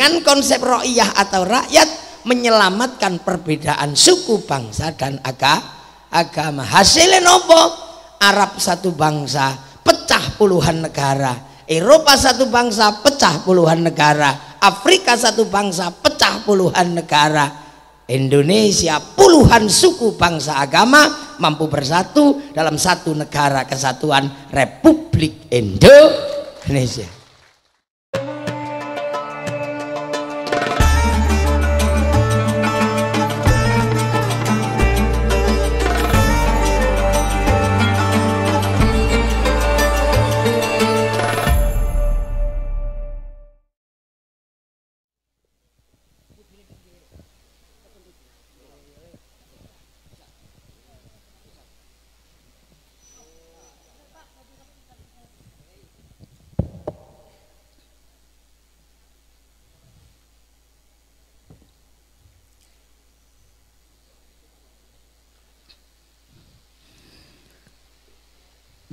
dengan konsep ro'iyah atau rakyat menyelamatkan perbedaan suku bangsa dan aga, agama hasilnya nopo Arab satu bangsa pecah puluhan negara Eropa satu bangsa pecah puluhan negara Afrika satu bangsa pecah puluhan negara Indonesia puluhan suku bangsa agama mampu bersatu dalam satu negara kesatuan Republik Indonesia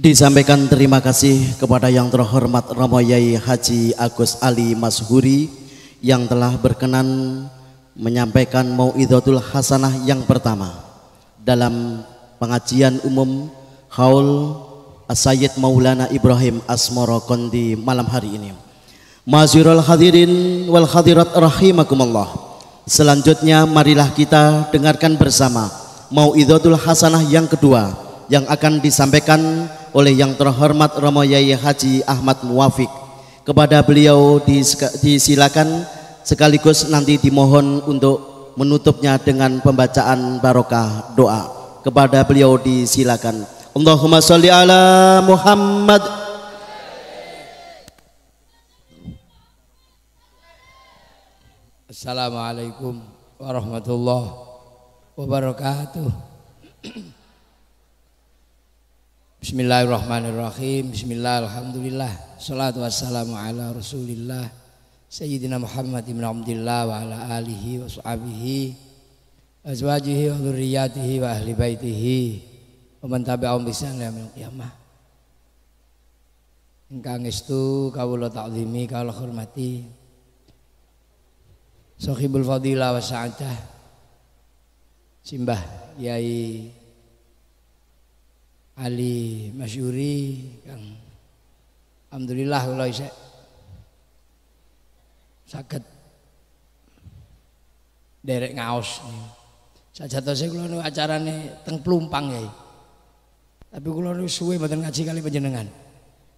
Disampaikan terima kasih kepada yang terhormat Romo Yai Haji Agus Ali Mashuri yang telah berkenan menyampaikan Mau'idatul Hasanah yang pertama dalam pengajian umum Haul Sayyid Maulana Ibrahim Asmoro Kondi malam hari ini. Mazirul hadirin wal hadirat rahimakumullah. Selanjutnya marilah kita dengarkan bersama Mau'idatul Hasanah yang kedua yang akan disampaikan oleh yang terhormat Romo Yai Haji Ahmad Muwafiq. Kepada beliau disilakan sekaligus nanti dimohon untuk menutupnya dengan pembacaan barokah doa. Kepada beliau disilakan. Allahumma sholli ala Muhammad Assalamualaikum warahmatullahi wabarakatuh. Bismillahirrahmanirrahim. Bismillahirrahmanirrahim. Salatu wassalamu ala Rasulillah Sayyidina Muhammad ibn Abdullah wa ala alihi wa sahbihi azwajihi wa dzurriyyatihi wa ahli baitihi wa man tabi'ahum bi ihsan ila yaumil qiyamah. Ingkang estu kawula takzimi kawula hormati Sohibul Fadilah wa Sa'adah Simbah Yai Ali Mas Yuri, yang, Alhamdulillah kalau saya sakit derek ngaos Saya tuh saya kalau acara nih teng pelumpang ya tapi kalau nih suwe badan ngaji kali penjenengan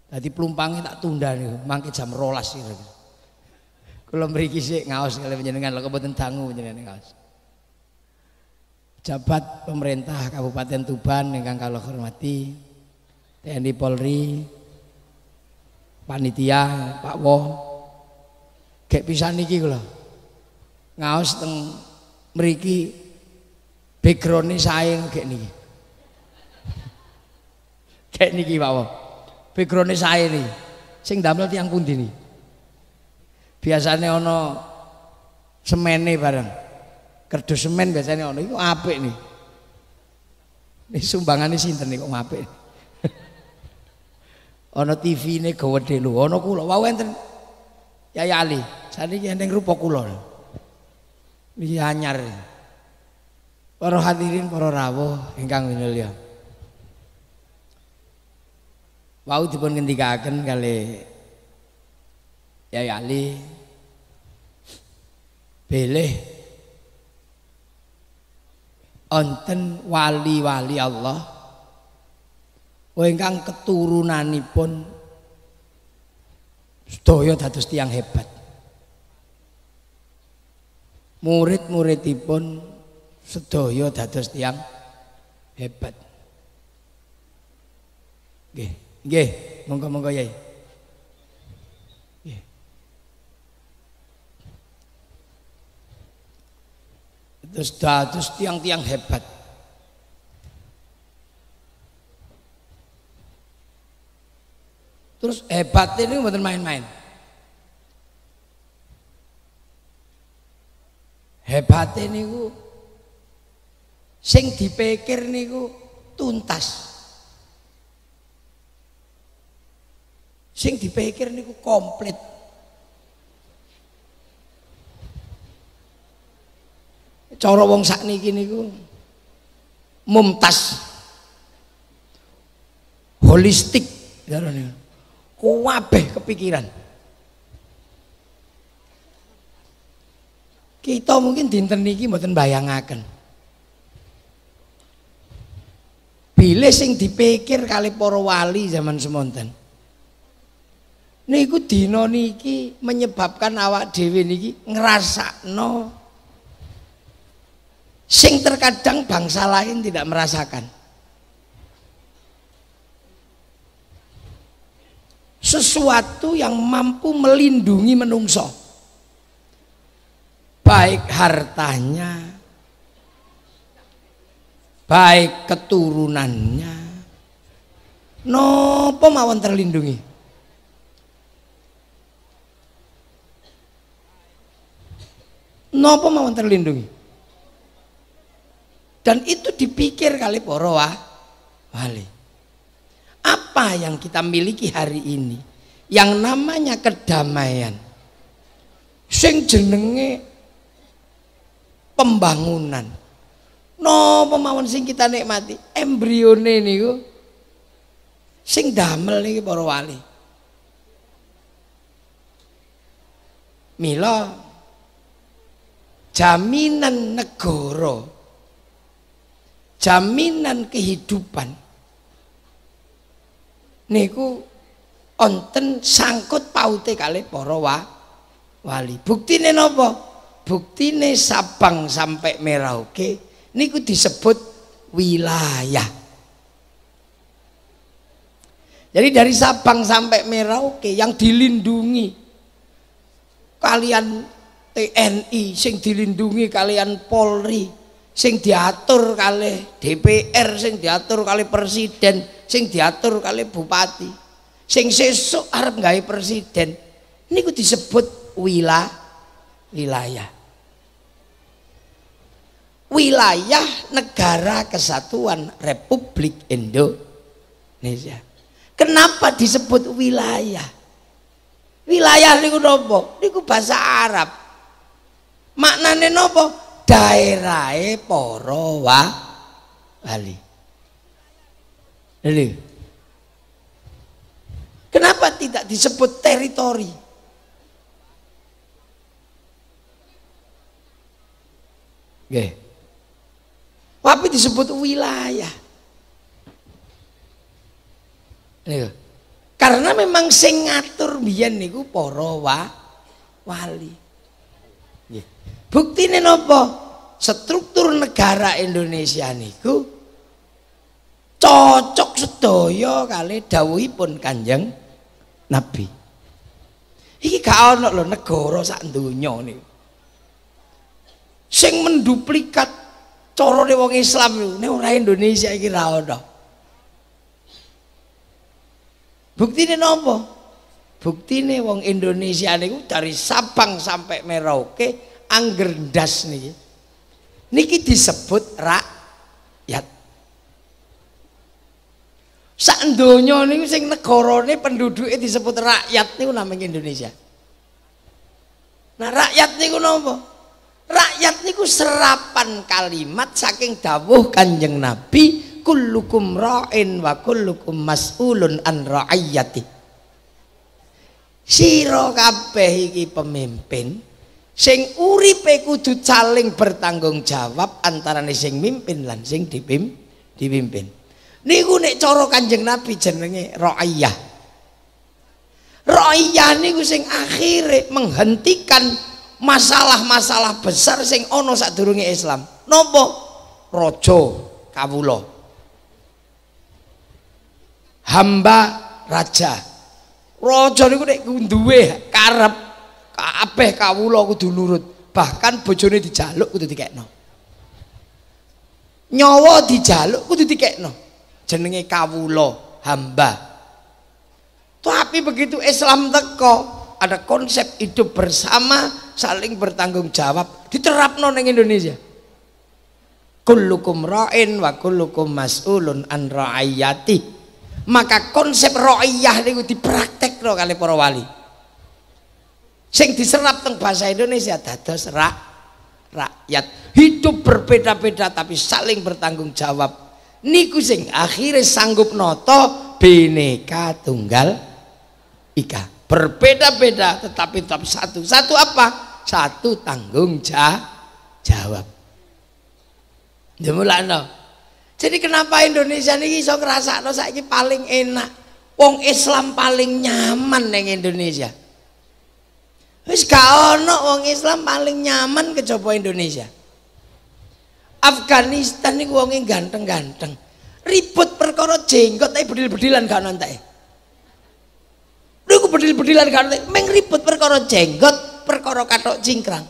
tadi pelumpangnya tak tunda nih mangkit jam rolas sih. kalau beri kisik ngaos kali penjenengan lo kebetulan tangguh penjenengan ngaos Jabat pemerintah Kabupaten Tuban yang kalau hormati TNI Polri panitia Pak Wo gak bisa niki kula ngaos teng mriki background saya gak niki gak niki Pak Wo background saya nih sing damel tiang pundi nih biasanya ono semene bareng kerdus semen biasanya ono iku apik nih. Ini sinter nih kok apik. ono TV-ne gawede lho, ono kulo, wawen enten. ya Ali, saniki enten rupa kula. Iki anyar. Para hadirin para rawuh ingkang winulya. Wau dipun ngendikaken kali Yai Ali wonten wali-wali Allah ingkang keturunanipun sedaya dados tiyang hebat murid-muridipun sedaya dados tiyang hebat nggih nggih monggo-monggo ya -monggo, Terus dados tiang-tiang hebat. Terus hebat ini mboten main-main. Hebat ini ku, sing dipikir niku tuntas. Sing dipikir niku komplit. cara wong sakniki niku mumtaz holistik darane kuwabeh kepikiran kita mungkin dinten niki mboten bayangaken bilih sing dipikir kali para wali zaman semonten niku dina niki menyebabkan awak dhewe niki ngrasakno sing terkadang bangsa lain tidak merasakan sesuatu yang mampu melindungi menungso baik hartanya baik keturunannya no mawon terlindungi no mawon terlindungi dan itu dipikir kali wah. wali. Apa yang kita miliki hari ini yang namanya kedamaian. Sing jenenge pembangunan. No pemawon sing kita nikmati embrione niku sing damel niki para wali. Mila jaminan negara jaminan kehidupan niku onten sangkut paute kali para Bukti wali. apa? bukti nih Sabang sampai Merauke niku disebut wilayah. Jadi dari Sabang sampai Merauke yang dilindungi kalian TNI sing dilindungi kalian Polri sing diatur kali DPR, sing diatur kali presiden, sing diatur kali bupati. Sing sesuk arep nggak presiden. Ini gue disebut wilayah wilayah. Wilayah negara kesatuan Republik Indonesia. Kenapa disebut wilayah? Wilayah niku nopo? Niku bahasa Arab. Maknane nopo? daerahe para wali. Lalu, Kenapa tidak disebut teritori? Oke. Tapi disebut wilayah. Lalu, Karena memang sing ngatur biyen niku para wali. Bukti ini apa? Struktur negara Indonesia niku cocok sedaya kali dawuhi pun kanjeng Nabi. Iki gak ono lho negara sak donya niku. Sing menduplikat cara wong Islam niku ning ora Indonesia iki ra ono. Buktine napa? Buktine wong Indonesia niku dari Sabang sampai Merauke angger nih, niki. Niki disebut rakyat. Sak donya niku sing negarane penduduke disebut rakyat niku namanya Indonesia. Nah, rakyat niku nopo, Rakyat niku serapan kalimat saking dawuh Kanjeng Nabi kullukum ra'in wa kullukum mas'ulun an roayyati. Sira kabeh iki pemimpin, sing uripe kudu saling bertanggung jawab antarane sing mimpin lan sing dipimpin niku nek cara kanjeng nabi jenenge raiyah raiyah niku sing akhire menghentikan masalah-masalah besar sing ana sadurunge Islam nopo raja kawula hamba raja raja niku nek duwe karep kabeh kawula kudu nurut bahkan bojone dijaluk kudu dikekno nyawa dijaluk kudu dikekno jenenge kawula hamba tapi begitu Islam teko ada konsep hidup bersama saling bertanggung jawab diterapno ning Indonesia kullukum ra'in wa kullukum mas'ulun an ra'ayati maka konsep ra'iyah niku dipraktekno kali para wali Sing diserap teng bahasa Indonesia dados rak rakyat. Hidup berbeda-beda tapi saling bertanggung jawab. Niku sing akhirnya sanggup noto bineka tunggal ika. Berbeda-beda tetapi tetap satu. Satu apa? Satu tanggung ja jawab. Demulano. Jadi kenapa Indonesia ini bisa ngerasa no saiki paling enak? Wong Islam paling nyaman neng Indonesia. Wis gak ono wong Islam paling nyaman kejaba Indonesia. Afghanistan niku wong ganteng-ganteng. Ribut perkara jenggot tapi bedil-bedilan gak entek. Niku bedil-bedilan gak nontek. Meng ribut perkara jenggot, perkara katok cingkrang.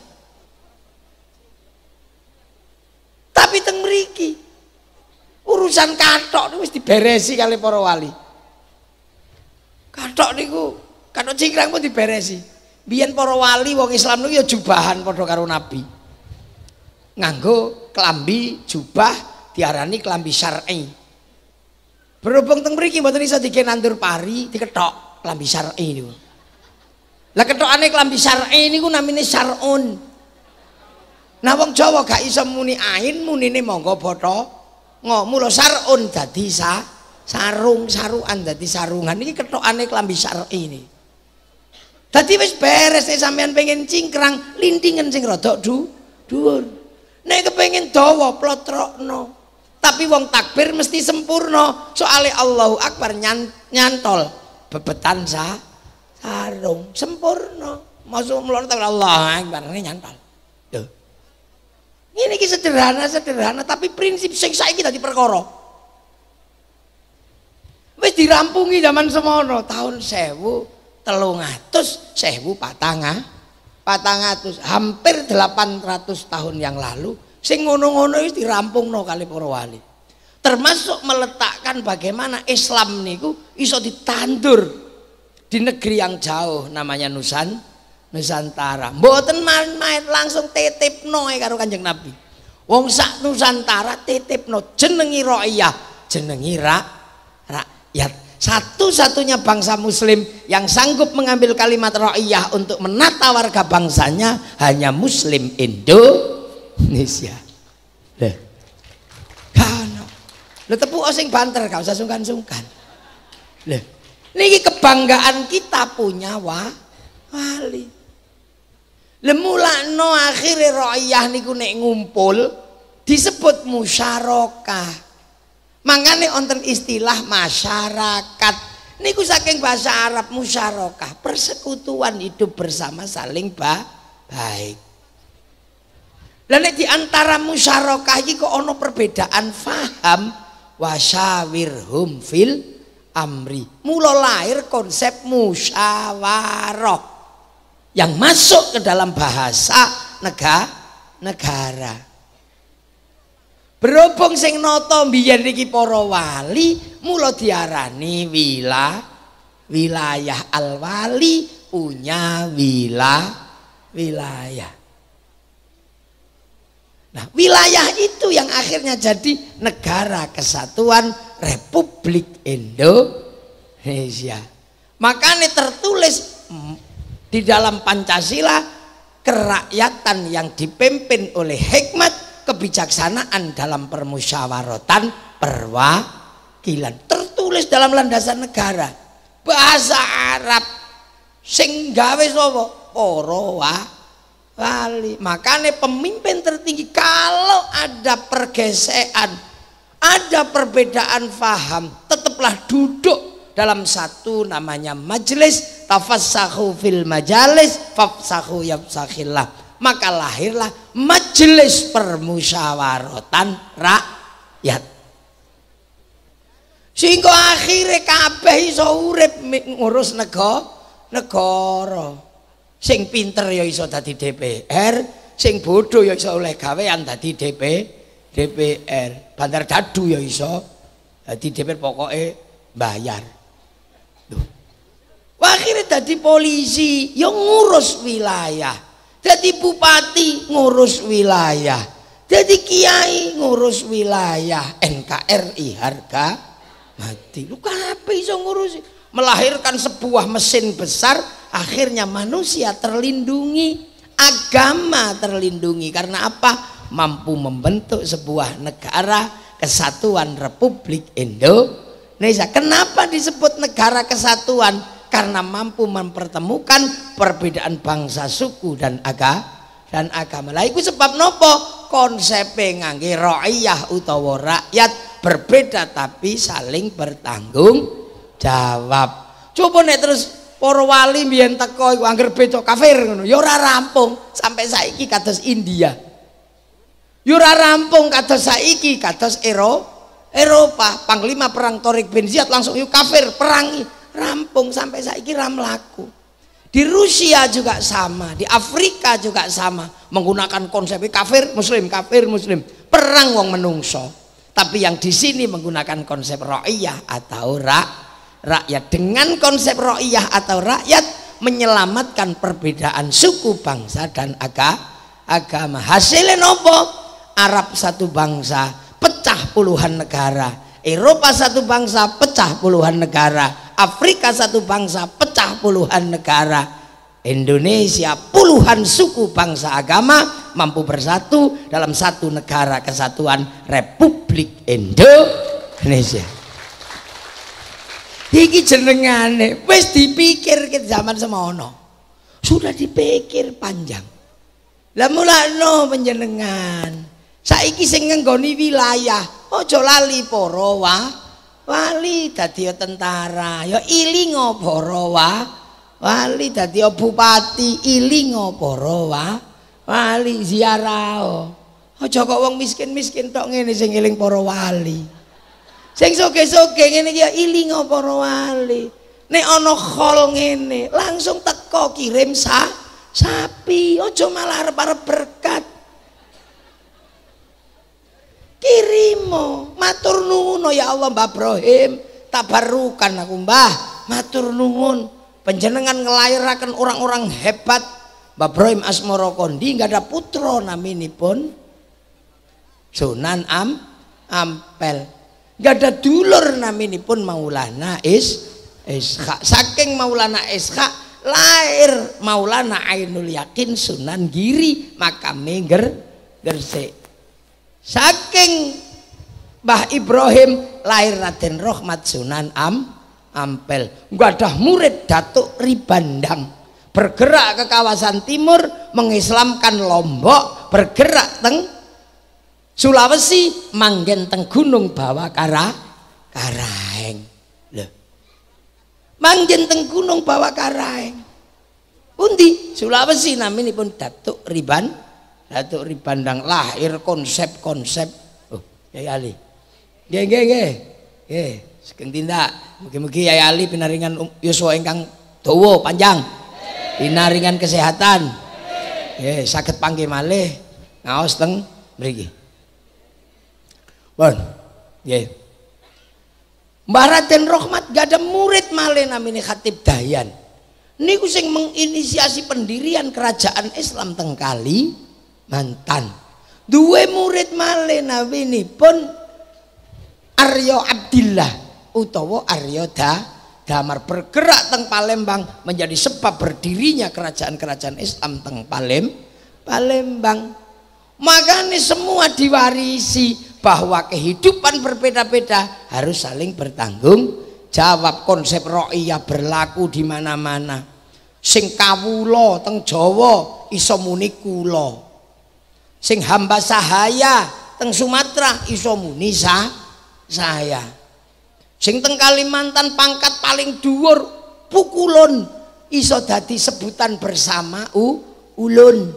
Tapi teng mriki urusan katok niku wis diberesi kali para wali. Katok niku katok cingkrang pun diberesi. biyen para wali wong Islam niku ya jubahan padha karo nabi. Nganggo klambi jubah diarani klambi syar'i. Berhubung teng mriki mboten isa dikene nandur pari, diketok klambi syar'i niku. Lah ketokane klambi syar'i niku namine syar'un. Nah wong Jawa gak iso muni ain, munine monggo botho. Ngo syar'un dadi sa sarung sarukan dadi sarungan iki ketokane klambi syar'i niku. Tadi wis beres nek sampean pengen cingkrang, lindingan sing rodok du, dhuwur. Nek kepengin dawa plotrokno. Tapi wong takbir mesti sempurna. soalnya Allahu Akbar nyantol bebetan sa sarung sempurna. Masuk mlono tak Allahu Akbar ini nyantol. Lho. Ini iki sederhana-sederhana tapi prinsip sing saiki dadi perkara. Wis dirampungi zaman semono tahun sewu telung atus sewu patanga patangatus, atus hampir 800 tahun yang lalu sing ngono-ngono itu dirampung no kali para wali termasuk meletakkan bagaimana Islam niku iso ditandur di negeri yang jauh namanya Nusan Nusantara mboten main-main langsung titip no karo kanjeng Nabi wong sak Nusantara titip no jenengi ro'iyah jenengi rak rakyat satu-satunya bangsa muslim yang sanggup mengambil kalimat ro'iyah untuk menata warga bangsanya hanya muslim Indonesia Deh, Kano. lo tepu osing banter gak usah sungkan-sungkan. ini kebanggaan kita punya wa wali. no akhirnya royah niku nek ngumpul disebut musyarakah. Mangane onten istilah masyarakat. Niku saking bahasa Arab musyarakah, persekutuan hidup bersama saling ba baik. Lalu di antara musyarakah iki kok ono perbedaan faham wasawirhum fil amri. Mula lahir konsep musyawarah yang masuk ke dalam bahasa negara negara. Berhubung sing noto biyen iki para wali, mula diarani wila wilayah al-wali punya wila wilayah. Nah, wilayah itu yang akhirnya jadi negara kesatuan Republik Indonesia. Makanya tertulis di dalam Pancasila kerakyatan yang dipimpin oleh hikmat kebijaksanaan dalam permusyawaratan perwakilan tertulis dalam landasan negara bahasa Arab sing gawe sapa wali makanya pemimpin tertinggi kalau ada pergesekan ada perbedaan faham tetaplah duduk dalam satu namanya majelis tafassahu fil majalis fafsahu yafsahillah maka lahirlah majelis permusyawaratan rakyat sehingga akhirnya kabeh iso urip ngurus negara negara sing pinter ya iso dadi DPR sing bodoh ya iso oleh gawean dadi DP DPR bandar dadu ya iso dadi DPR pokoknya bayar Wah, akhirnya dadi polisi yang ngurus wilayah jadi bupati ngurus wilayah jadi kiai ngurus wilayah NKRI harga mati lu kenapa bisa ngurus? melahirkan sebuah mesin besar akhirnya manusia terlindungi agama terlindungi karena apa mampu membentuk sebuah negara kesatuan Republik Indonesia kenapa disebut negara kesatuan karena mampu mempertemukan perbedaan bangsa suku dan agama dan agama lah itu sebab nopo konsep ngangge ro'iyah utawa rakyat berbeda tapi saling bertanggung jawab coba nek terus para wali mbiyen teko iku angger beda kafir ngono ya ora rampung sampai saiki kados India ya ora rampung kados saiki kados Eropa Eropa panglima perang Torik bin langsung yuk ya kafir perangi rampung sampai saya kira melaku Di Rusia juga sama, di Afrika juga sama, menggunakan konsep kafir muslim, kafir muslim, perang wong menungso. Tapi yang di sini menggunakan konsep rakyat atau rak rakyat. Dengan konsep rakyat atau rakyat menyelamatkan perbedaan suku, bangsa dan aga, agama. Hasilnya nopo? Arab satu bangsa, pecah puluhan negara. Eropa satu bangsa pecah puluhan negara Afrika satu bangsa pecah puluhan negara Indonesia puluhan suku bangsa agama mampu bersatu dalam satu negara kesatuan Republik Indonesia iki jenengane wis dipikir ke zaman semono sudah dipikir panjang lah mulakno penjenengan saiki sing ngenggoni wilayah ojo lali para wali dadi tentara ya iling apa rawa wali dadi bupati iling apa rawa wali ziarah aja kok wong miskin-miskin tok ngene sing eling para wali sing soge-soge ngene iki ya iling apa wali nek ana khol ngene langsung teko kirim sapi aja malah arep-arep berkat kirimu matur nuwun oh ya Allah Mbah Ibrahim tabarukan aku Mbah matur nuwun panjenengan ngelahirakan orang-orang hebat Mbah Ibrahim Asmoro Kondi nggak ada putra naminipun Sunan Am Ampel nggak ada dulur naminipun Maulana Is Isha. saking Maulana Isha lahir Maulana Ainul Yakin Sunan Giri maka Mengger gersik saking Mbah Ibrahim lahir Raden Rohmat Sunan Am Ampel ada murid Datuk Ribandang bergerak ke kawasan timur mengislamkan Lombok bergerak teng Sulawesi manggen teng Gunung bawah Kara Karaeng Loh. manggen teng Gunung bawah Karaeng undi Sulawesi namanya pun Datuk Riban satu Ribandang lahir konsep-konsep. Oh, Yai Ali. Nggih nggih nggih. Nggih, segeng tindak. Mugi-mugi Yai Ali pinaringan um, yuswa ingkang dawa panjang. Pinaringan kesehatan. Nggih, saged panggih malih ngaos teng mriki. Bon. Nggih. Mbah Raden Rohmat gak ada murid malih namine Khatib Dayan. Niku sing menginisiasi pendirian kerajaan Islam tengkali. kali mantan dua murid malih pun Aryo Abdillah utawa Aryo da Damar bergerak teng Palembang menjadi sebab berdirinya kerajaan-kerajaan Islam teng Palem Palembang makanya semua diwarisi bahwa kehidupan berbeda-beda harus saling bertanggung jawab konsep ro'iyah berlaku di mana-mana sing kawulo teng Jawa iso muni kula sing hamba sahaya teng Sumatera iso muni sahaya sing teng Kalimantan pangkat paling dhuwur pukulun iso dadi sebutan bersama u ulun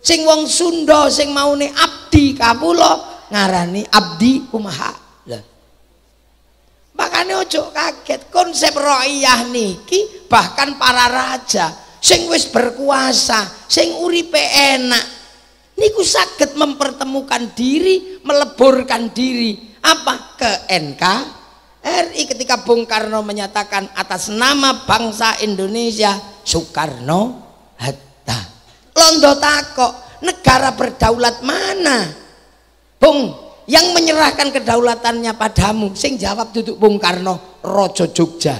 sing wong Sunda sing maune abdi kawula ngarani abdi kumaha makanya ojo kaget konsep royah niki bahkan para raja sing wis berkuasa sing uripe enak niku sakit mempertemukan diri meleburkan diri apa ke NK RI ketika Bung Karno menyatakan atas nama bangsa Indonesia Soekarno Hatta londo Tako negara berdaulat mana Bung yang menyerahkan kedaulatannya padamu sing jawab duduk Bung Karno Rojo Jogja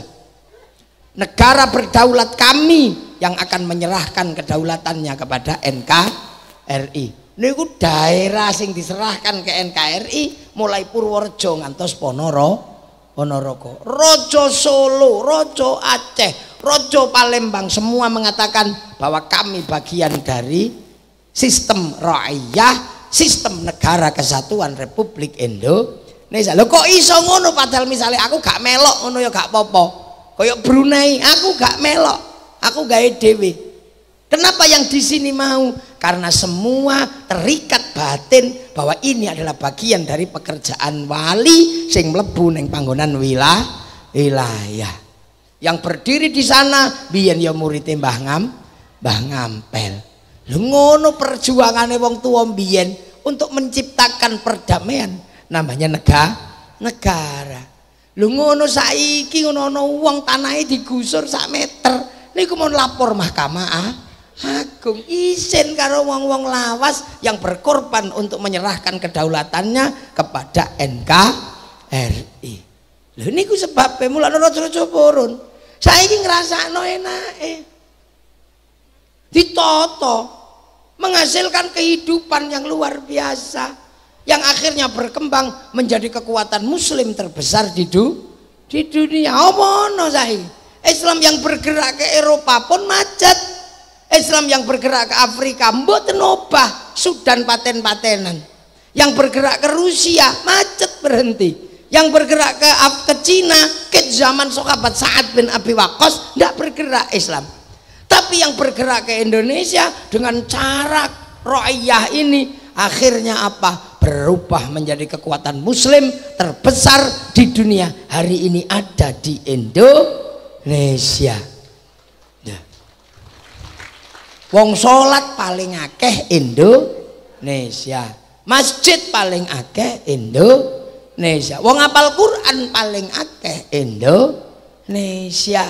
negara berdaulat kami yang akan menyerahkan kedaulatannya kepada NKRI NKRI. Niku daerah sing diserahkan ke NKRI mulai Purworejo ngantos Ponoro Ponorogo. Rojo Solo, Rojo Aceh, Rojo Palembang semua mengatakan bahwa kami bagian dari sistem rakyat, sistem negara kesatuan Republik Indo. Indonesia. Lho kok iso ngono padahal misalnya aku gak melok ngono ya gak popo. Koyok Brunei, aku gak melok. Aku gawe dewi Kenapa yang di sini mau? Karena semua terikat batin bahwa ini adalah bagian dari pekerjaan wali sing mlebu ning panggonan wilayah wilayah. Yang berdiri di sana biyen ya murid Mbah Ngam, Mbah Ngampel. Lho ngono perjuangane wong tuwa biyen untuk menciptakan perdamaian namanya negara negara. Lho ngono saiki ngono wong tanahe digusur sak meter niku mau lapor mahkamah ah agung izin karo wong-wong lawas yang berkorban untuk menyerahkan kedaulatannya kepada NKRI lho niku sebabnya mulane saya raja purun no enak eh. ditoto menghasilkan kehidupan yang luar biasa yang akhirnya berkembang menjadi kekuatan muslim terbesar di du di dunia omono saiki Islam yang bergerak ke Eropa pun macet Islam yang bergerak ke Afrika mboten obah Sudan paten-patenan yang bergerak ke Rusia macet berhenti yang bergerak ke ke Cina ke zaman sahabat Sa'ad bin Abi Waqqas tidak bergerak Islam tapi yang bergerak ke Indonesia dengan cara ro'iyah ini akhirnya apa berubah menjadi kekuatan muslim terbesar di dunia hari ini ada di Indonesia Wong salat paling akeh Indonesia. Masjid paling akeh Indonesia. Wong apal Quran paling akeh Indonesia.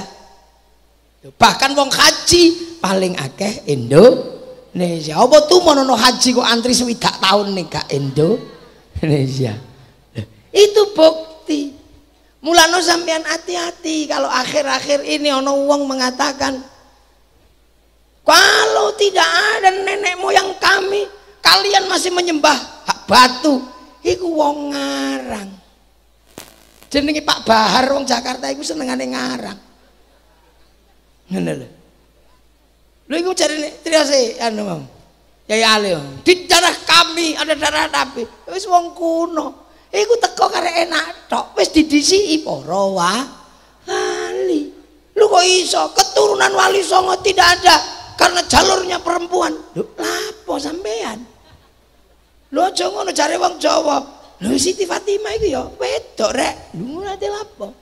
Bahkan wong haji paling akeh Indonesia. Apa tuh mau haji kok antri swidak tahun nih kak Indonesia. Itu bukti. Mulano sampean hati-hati kalau akhir-akhir ini ono wong mengatakan kalau tidak ada nenek moyang kami, kalian masih menyembah hak batu. Iku wong ngarang. Jenenge Pak Bahar wong Jakarta iku senengane ngarang. Ngene lho. Lho iku jarene triase anu Mam. ya ali. Di darah kami ada darah nabi. Wis wong kuno. Iku teko karek enak tok. Wis didisiki para wali. Lu kok iso keturunan wali songo tidak ada karena jalurnya perempuan. Lho, lapo sampean? Lho aja ngono jare wong Jawa. Lho Siti Fatimah iku ya wedok rek. Lho nanti lapo?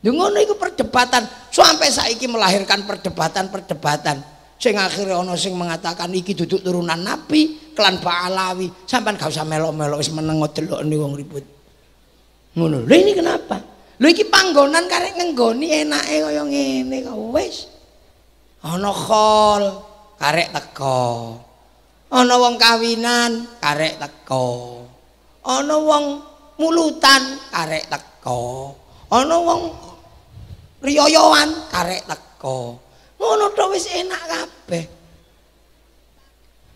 Lho ngono iku perdebatan. Sampai saiki melahirkan perdebatan-perdebatan. Sing akhirnya ono sing mengatakan iki duduk turunan Nabi, klan Ba'alawi. Sampean gak usah melok-melok wis meneng nih wong ribut. Ngono. Lho ini kenapa? Lho iki panggonan karek nenggoni enake kaya ngene kok wis ana khol karek teko ana wong kawinan karek teko ana wong mulutan karek teko ana wong riyoyoan karek teko ngono tok wis enak kabeh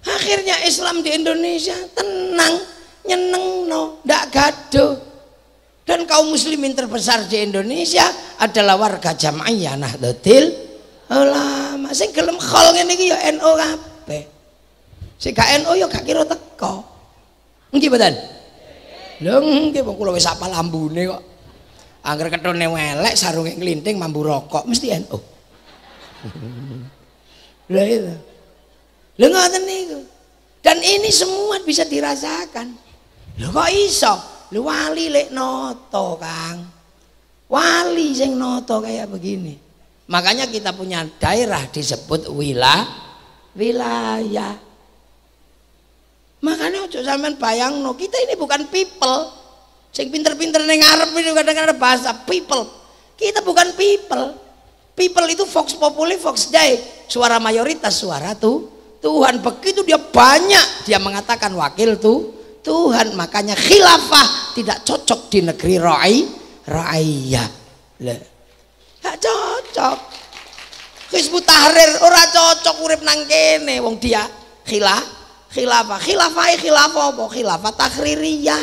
akhirnya Islam di Indonesia tenang nyeneng no ndak gaduh dan kaum muslimin terbesar di Indonesia adalah warga jamaah Nahdlatul Alah, mak sing gelem khol ngene iki ya NU kabeh. Sing gak NU ya gak kira teko. Engki mboten? Lho engki wong kula wis apal ambune kok. Angger ketone welek sarunge nglinting mambu rokok mesti NU. Lha itu. Lha ngoten niku. Dan ini semua bisa dirasakan. Lho kok iso? Lho wali lek noto, Kang. Wali sing noto kayak begini. Makanya kita punya daerah disebut wilayah wilayah. Makanya ojo sampean bayangno, kita ini bukan people. Sing pinter-pinter ning ngarep ini kadang-kadang bahasa people. Kita bukan people. People itu vox populi vox dei, suara mayoritas suara tuh Tuhan. Begitu dia banyak dia mengatakan wakil tuh Tuhan. Makanya khilafah tidak cocok di negeri ra'i ra'iyah. Lah, cocok cocok. Hizbu Tahrir ora cocok urip nang kene wong dia khilaf khilafah. Khilafah khilafah apa? Khilafah takhririyah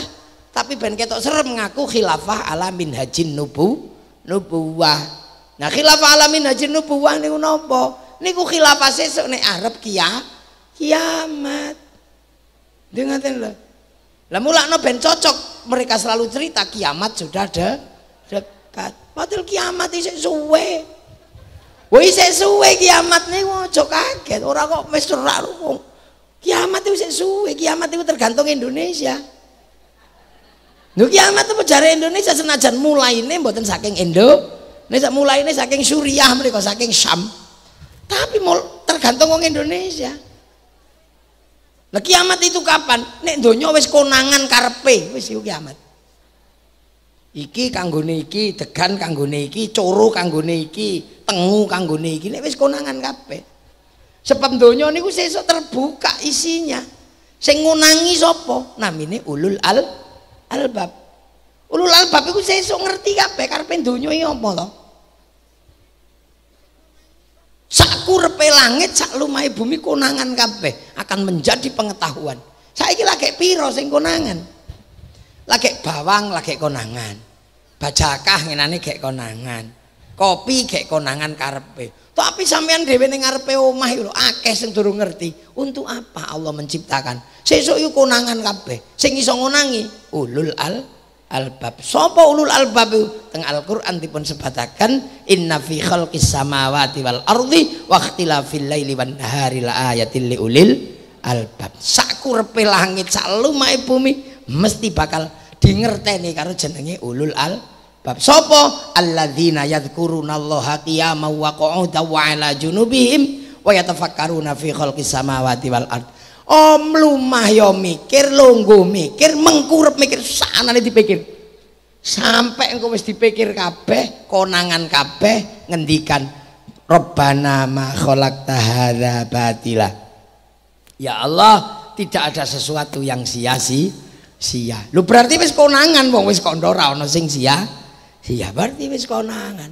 Tapi ben ketok serem ngaku khilafah ala hajin nubu nubuwah. Nah khilafah ala minhajin nubuwah niku napa? Niku khilafah sesuk nek arep kia kiamat. dengan lho. Lah mulakno ben cocok mereka selalu cerita kiamat sudah ada dekat. Padahal kiamat isih suwe. Woi saya suwe kiamat niku aja kaget, orang kok wis ora wong. Kiamat itu saya suwe, kiamat itu tergantung Indonesia. Lho kiamat itu jare Indonesia senajan mulaine buatan saking Indo, ini mulaine saking Suriah mereka saking Syam. Tapi mau tergantung orang Indonesia. Nah kiamat itu kapan? Nek donya wes konangan karepe, wis kiamat iki kanggone iki degan kanggone iki coro kanggone iki tengu kanggone iki nek wis konangan kabeh sebab donya niku sesuk terbuka isinya sing ngunangi sapa namine ulul al albab ulul albab iku sesuk ngerti kabeh karepe donya iki apa to sak langit sak lumai bumi konangan kabeh akan menjadi pengetahuan saiki lagi piro sing konangan lagi bawang lagi konangan bajakah nih gek konangan kopi gek konangan karepe tapi sampean dhewe ning ngarepe omah lho akeh sing durung ngerti untuk apa Allah menciptakan sesuk yo konangan kabeh sing iso ulul al albab sopo ulul albab teng Al-Qur'an dipun sebatakan inna fi khalqis samawati wal ardi waqtilafil laili wan nahari la ayatil liulil albab sak langit sak bumi mesti bakal nih karo jenenge ulul al bab Sopo alladzina yadhkurunallaha qiyaman wa qu'udan wa ala junubihim wa yatafakkaruna fi khalqis samawati wal ard om lumah yo mikir longgo mikir mengkurep mikir sanane dipikir sampai Engkau mesti dipikir kabeh konangan kabeh ngendikan robbana ma kholak Tahara batila Ya Allah tidak ada sesuatu yang sia-sia sia. Lu berarti wis konangan wong wis kandha ora ana sing sia. Sia berarti wis konangan.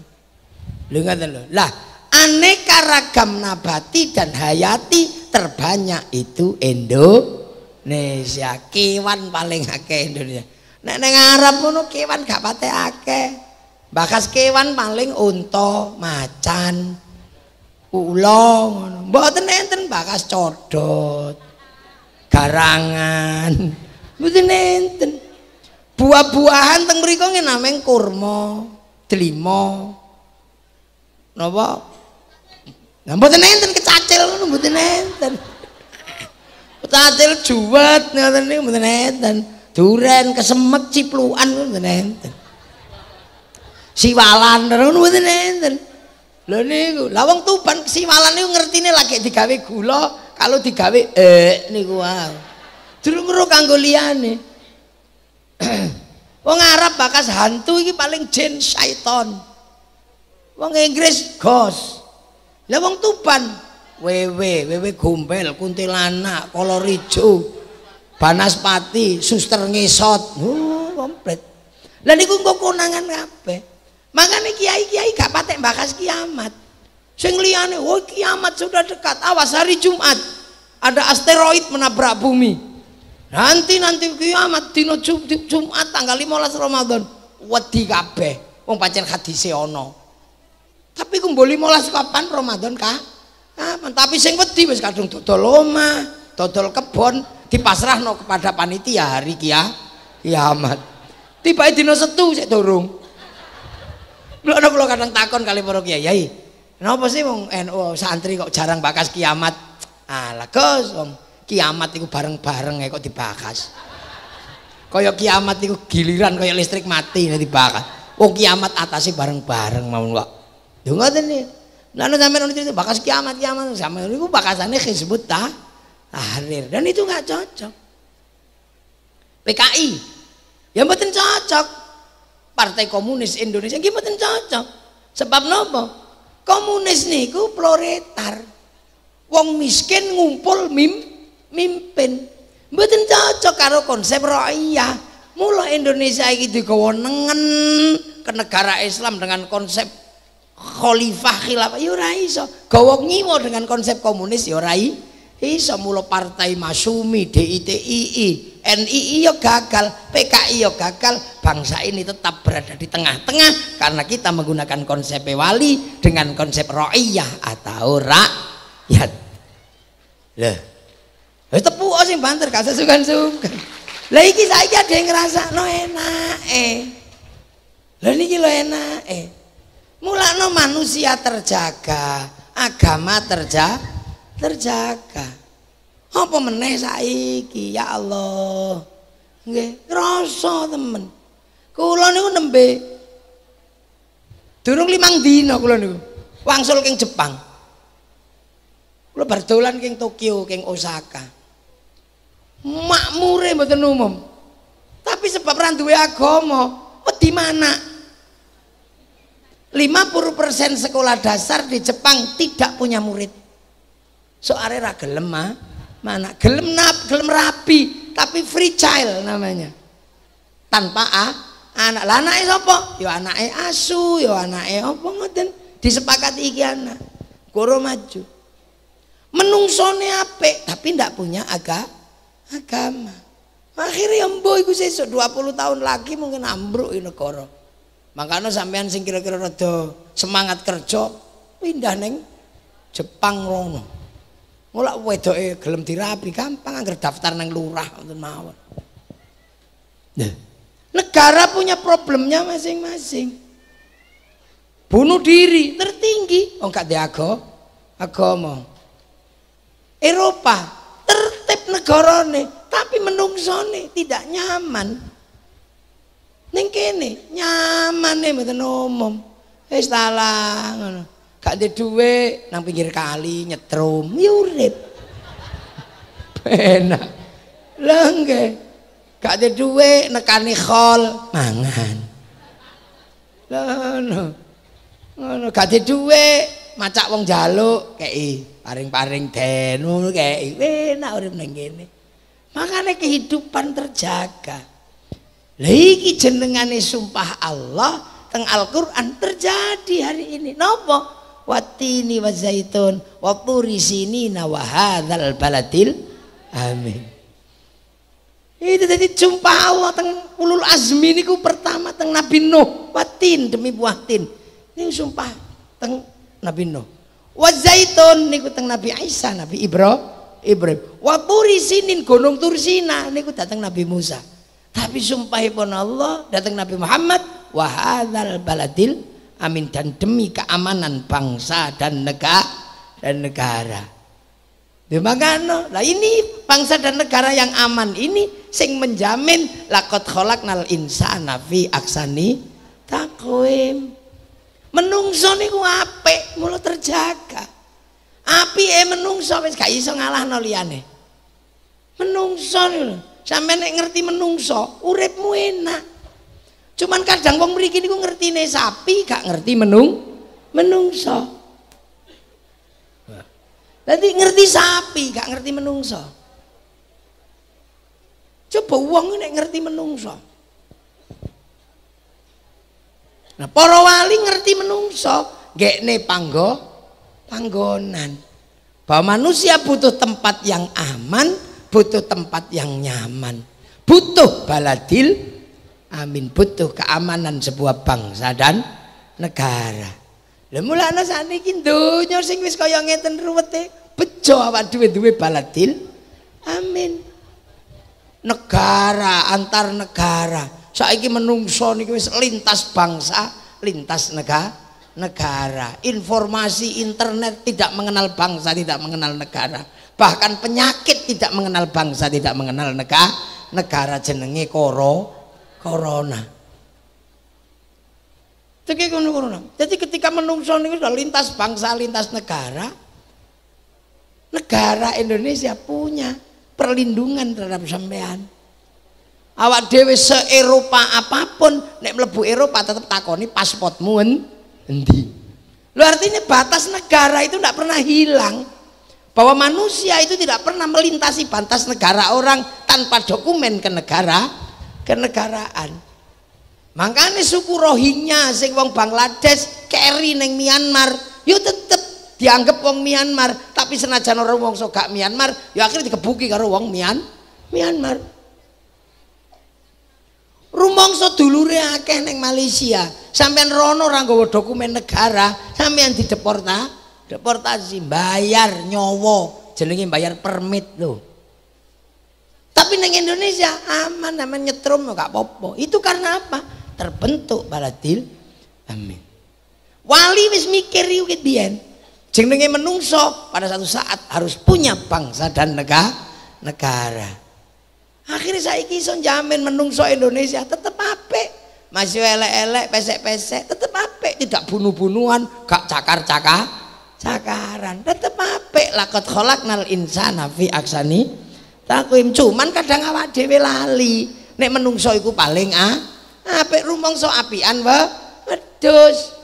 Lu ngaten lho. Lah, aneka ragam nabati dan hayati terbanyak itu Indonesia. Kewan paling akeh Indonesia. Nek ning Arab ngono kewan gak pate akeh. Bakas kewan paling unta, macan, ula ngono. Mboten enten bakas codot, garangan. Mboten enten. Buah-buahan teng mriku ngenameng kurma, delima. Napa? Lah mboten enten kecacil ngono mboten enten. Kecacil juwet ngoten niku mboten enten. Duren kesemek cipluan mboten enten. Siwalan ngono mboten enten. Lho niku, la wong tuban siwalan niku ngertine lagi digawe gula kalau digawe eh niku wae. Durung ro kanggo liyane. Wong Arab bakas hantu iki paling jin syaiton. Wong Inggris ghost. Lah wong Tuban wewe, wewe gombel, kuntilanak, kolor ijo, banaspati, suster Ngesot, Uh, oh, komplit. Lah niku engko konangan kabeh. Makane kiai-kiai gak patek bakas kiamat. Sing liyane, oh kiamat sudah dekat, awas hari Jumat ada asteroid menabrak bumi. Nanti nanti kiamat dina Jum, Jumat tanggal 15 Ramadan wedi kabeh. Wong pancen hadise ono Tapi ku mbok 15 kapan Ramadan kah? Kapan? Tapi sing wedi wis kadung dodol loma dodol kebon dipasrahno kepada panitia hari kia kiamat. Tiba dina setu sik durung. Belum ada kula kadang takon kali para kiai, "Yai, kenapa sih wong NU santri kok jarang bakas kiamat?" Alah, kos, kiamat itu bareng-bareng ya kok dibahas kaya kiamat itu giliran kaya listrik mati ini dibahas oh kiamat atasnya bareng-bareng mau nggak? ya ada nih lalu sampai nanti itu bakas kiamat kiamat sama itu bakasannya disebut tah tahrir dan itu nggak cocok PKI ya mboten cocok Partai Komunis Indonesia gimana cocok sebab nopo komunis niku proletar wong miskin ngumpul mim mimpin mboten cocok karo konsep royah mula Indonesia iki digawa nengen ke negara Islam dengan konsep khalifah khilafah ya ora iso gawa ngiwa dengan konsep komunis ya ora iso mula partai Masumi DITII NII ya gagal PKI ya gagal bangsa ini tetap berada di tengah-tengah karena kita menggunakan konsep wali dengan konsep ro'iyah atau rakyat lah tepuk, oh sing banter gak sesungkan-sungkan. Lah iki saiki ada yang ngrasakno enak eh. Lah niki enak eh. no manusia terjaga, agama terja terjaga. Apa meneh saiki ya Allah. Nggih, krasa temen. Kula niku nembe durung limang dina kula niku. Wangsul king Jepang. Kalau berdolan ke Tokyo, ke Osaka. Makmure mboten umum. Tapi sebab ra duwe agama, wedi mana 50% sekolah dasar di Jepang tidak punya murid. Soare ra gelem ma. Ah. Mana gelem nap, gelem rapi, tapi free child namanya. Tanpa a ah. anak. Lah anake yo Ya anake asu, ya anake apa ngoten. Disepakati iki anak. Goro maju. Menungso menungsone apik tapi ndak punya aga, agama akhirnya boy gue sih 20 tahun lagi mungkin ambruk ini koro. makanya sampean sing kira-kira rada semangat kerja pindah neng Jepang rono ngolak eh gelem dirapi gampang agar daftar neng lurah untuk mawon negara punya problemnya masing-masing bunuh diri tertinggi oh enggak diago agama Eropa tertib negarane tapi menungsone tidak nyaman ning kene nih mboten umum wis talah ngono gak ada duit nang pinggir kali nyetrum ya urip enak lah gak ada duit nekani khol mangan lalu ngono gak ada duit macak wong jaluk kei paring-paring denu kayak kae enak urip ning kene. Makane kehidupan terjaga. Lah iki jenengane sumpah Allah teng Al-Qur'an terjadi hari ini. Napa? Watini wa zaitun wa di sini wa hadzal baladil amin. Itu tadi jumpa Allah teng ulul azmi niku pertama teng Nabi Nuh, watin demi buah tin. Ini sumpah teng Nabi Nuh wa zaitun niku teng Nabi Isa, Nabi Ibrahim. Ibrahim. Wa turi sinin gunung Tursina niku datang Nabi Musa. Tapi sumpahipun Allah datang Nabi Muhammad wa hadzal baladil amin dan demi keamanan bangsa dan negara dan negara. Dimakano, lah ini bangsa dan negara yang aman ini sing menjamin lakot kholak nal insana fi aksani takwim. menungso niku apik mulo terjaga apike menungso wis gak iso ngalahno liyane menungso sampeyan nek ngerti menungso uripmu enak cuman kadang wong mriki niku ngertine sapi gak ngerti menung menungso Nanti ngerti sapi, gak ngerti menungso. Coba uang ini ngerti menungso. Nah, para wali ngerti menungso, gekne panggo panggonan. Bahwa manusia butuh tempat yang aman, butuh tempat yang nyaman. Butuh baladil, amin. Butuh keamanan sebuah bangsa dan negara. Lemula mulane saniki donya sing wis kaya ngeten ruwete, bejo awak dhewe duwe baladil. Amin. Negara antar negara saiki menungso niku wis lintas bangsa, lintas negara, negara. Informasi internet tidak mengenal bangsa, tidak mengenal negara. Bahkan penyakit tidak mengenal bangsa, tidak mengenal negara. Negara jenenge koro, korona. Jadi ketika menungso niku sudah lintas bangsa, lintas negara. Negara Indonesia punya perlindungan terhadap sampean awak dewi se-Eropa apapun nek mlebu Eropa tetap takoni pasportmu endi lo artinya batas negara itu tidak pernah hilang bahwa manusia itu tidak pernah melintasi batas negara orang tanpa dokumen ke negara kenegaraan makanya suku Rohingya sing wong Bangladesh keri neng Myanmar yo tetep dianggap wong Myanmar tapi senajan orang wong sogak Myanmar yo akhirnya dikebuki karo wong Myan Myanmar Rumongso dulure akeh neng Malaysia sampean rono ora dokumen negara sampean di deporta, deportasi bayar nyowo jenenge bayar permit lo. tapi neng Indonesia aman aman nyetrum lo gak popo itu karena apa terbentuk baladil amin wali wis mikir iki bian menungso pada satu saat harus punya bangsa dan negara negara Akhirnya saya kisah jamin menungso Indonesia tetap apik. Masih elek-elek, pesek-pesek, tetap apik, tidak bunuh-bunuhan, gak cakar-cakar, cakaran, tetap apik. Lakot nal insan fi aksani takuim. Cuman kadang awak dhewe lali. Nek menungso iku paling ah, apik so apian wa wedus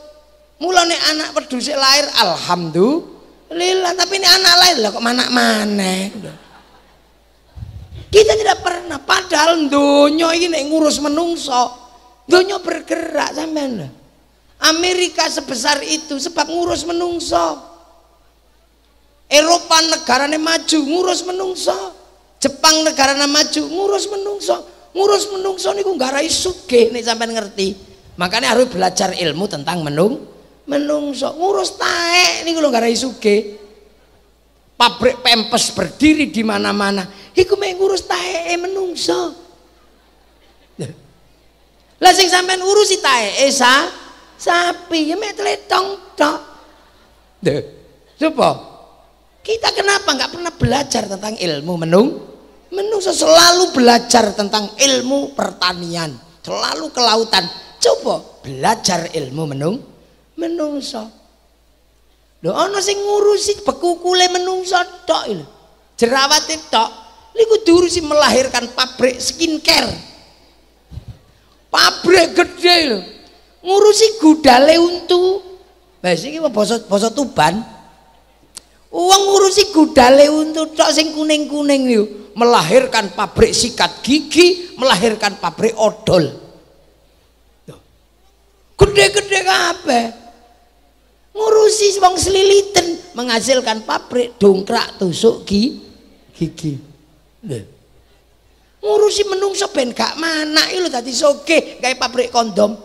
Mula nek anak wedhus lahir alhamdulillah, tapi ini anak lain lah kok mana mana kita tidak pernah padahal dunia ini ngurus menungso. Dunia bergerak sampean. Amerika sebesar itu sebab ngurus menungso. Eropa negaranya maju ngurus menungso. Jepang negaranya maju ngurus menungso. Ngurus menungso ini nggak rai suke nih sampai ngerti. Makanya harus belajar ilmu tentang menung menungso. Ngurus taek gue lo nggak rai suke pabrik pempes berdiri di mana-mana iku mek ngurus taeke menungso lah sing sampean urusi taeke sa sapi ya mek tletong tok Coba kita kenapa nggak pernah belajar tentang ilmu menung menungso selalu belajar tentang ilmu pertanian selalu kelautan coba belajar ilmu menung menungso Lho ana sing ngurusi bekukule menungso tok lho. Jerawate tok. Niku diurusi melahirkan pabrik skincare. Pabrik gedhe lho. Ngurusi gudale untu. Lah sing iki basa Tuban. Wong ngurusi gudale untu tok sing kuning-kuning lho, melahirkan pabrik sikat gigi, melahirkan pabrik odol. Gede-gede kabeh. ngurusi wong sliliten menghasilkan pabrik dongkrak tusuk gi, gigi Nih. ngurusi menungso ben gak manak iki lho dadi soge kaya pabrik kondom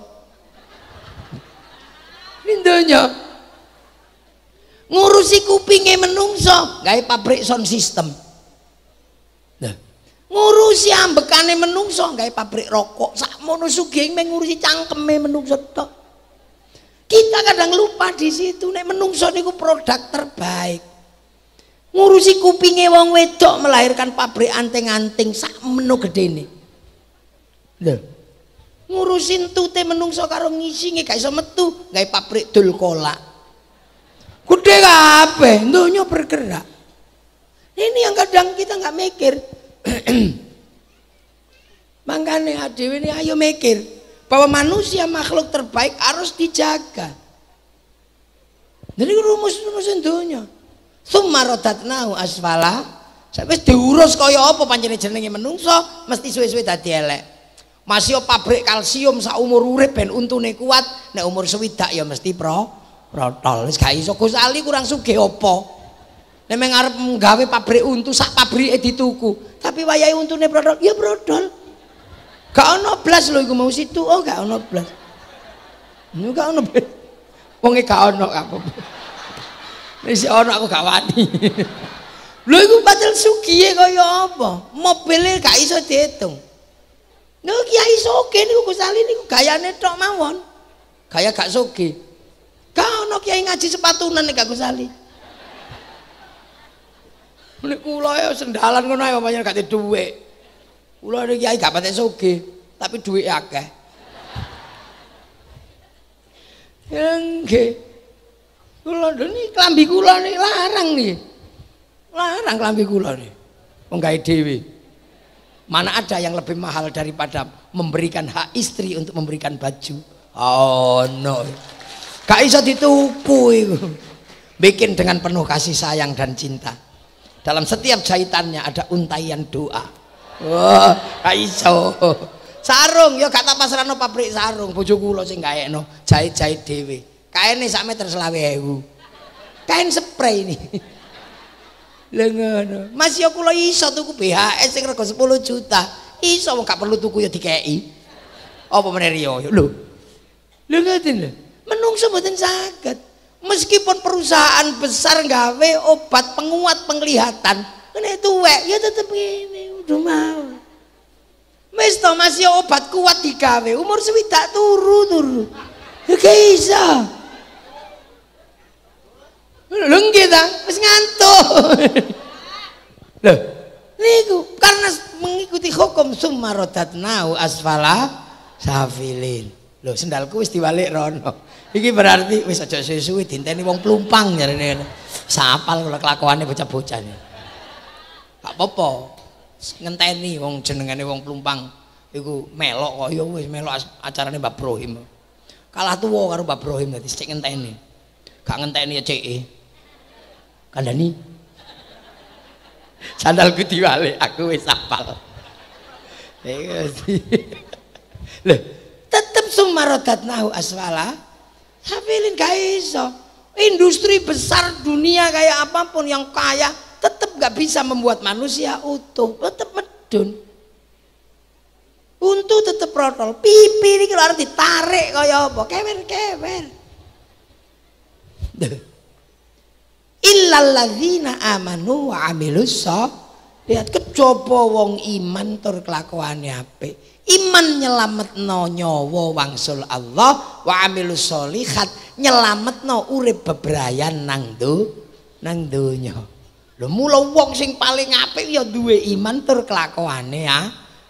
Nindonya ngurusi kupinge menungso gawe pabrik sound system Nih. ngurusi ambekane menungso gawe pabrik rokok sakmono sugih mengurusi cangkeme menungso tok Kita kadang lupa di situ nek menungso niku produk terbaik. Ngurusi kupinge wong wedok melahirkan pabrik anting-anting sak menu gede Lho. Iya. Ngurusin tute menungso karo ngisinge gak iso metu, gawe pabrik dul kolak. Gede kabeh, donya bergerak. Ini yang kadang kita nggak mikir. Makanya adewe ini ayo mikir. bahwa manusia makhluk terbaik harus dijaga. Jadi rumus-rumus dunia. Sumarodatnau asfala. Sampai diurus kaya apa panjangnya jenengnya menungso, mesti suwe-suwe dati elek. Masih pabrik kalsium sa umur urip ben untune kuat, nek umur sewidak ya mesti pro. Protol, gak iso Gus kurang suge apa? Nek ngarep nggawe pabrik untu sak pabrike dituku, tapi wayahe untune protol, ya protol. Gak ono blas lho iku mau situ. Oh gak ono blas. Nyu gak ono. Wong e gak ono aku. Wis ono aku gak wani. Lho iku padahal sugiye kaya apa? Mobile gak iso diitung. Lho kiai soge niku Gus Ali niku gayane tok mawon. Gaya gak soge. Gak ono kiai ngaji sepatunan nek Gus Ali. Nek kula ya e sendalan ngono ya banyak gak duwe. Kula niki kiai gak patek soge, tapi duit akeh. Engge. Ya kula ini klambi kula niki larang nih, Larang klambi kula niki. Wong gawe dhewe. Mana ada yang lebih mahal daripada memberikan hak istri untuk memberikan baju? Oh no. Gak iso dituku iku. Bikin dengan penuh kasih sayang dan cinta. Dalam setiap jahitannya ada untaian doa. Wah, kaiso iso. Sarung ya gak tak pasrahno pabrik sarung, bojo kula sing gaekno, jahit-jahit dhewe. Kaene sak meter 20.000. Kain spray ini. Lha ngono. Mas ya kula iso tuku BHS sing rega 10 juta. Iso wong gak perlu tuku ya dikeki. Apa meneh riyo? Ya, lho. Lho ngoten lho. Menungso mboten saged. Meskipun perusahaan besar gawe obat penguat penglihatan, kene tuwek ya tetep ngene rumah, Wis to masih ya obat kuat di digawe, umur sewidak turu turu. Ya iso. Lho nggih ta, wis ngantuk. loh, niku karena mengikuti hukum sumarodat nau asfala safilin. Lho sendalku wis diwalik rono. ini berarti wis aja suwi-suwi dinteni wong plumpang jarene. Sapal kula kelakuane bocah-bocah. Gak apa-apa ngenteni wong jenengane wong plumpang iku melok kok ya wis melok acarane Mbah Brohim. Kalah tuwa karo Mbah Brohim dadi sik ngenteni. Gak ngenteni ya ceke. Kandani. Sandalku diwale, aku wis hafal. Lho, ya tetep sumarodat nahu aswala. Tapi lin gak iso. Industri besar dunia kayak apapun yang kaya tetap gak bisa membuat manusia utuh tetap medun untu tetap protol pipi ini kalau harus ditarik kaya apa kewer kewer illalladzina amanu wa amilus lihat kecoba wong iman tur kelakuane apik iman no nyowo wangsul Allah wa amilus nyelamet no urib bebrayan nang du nang nyowo Lha mula wong sing paling apik ya duwe iman tur kelakuane ya.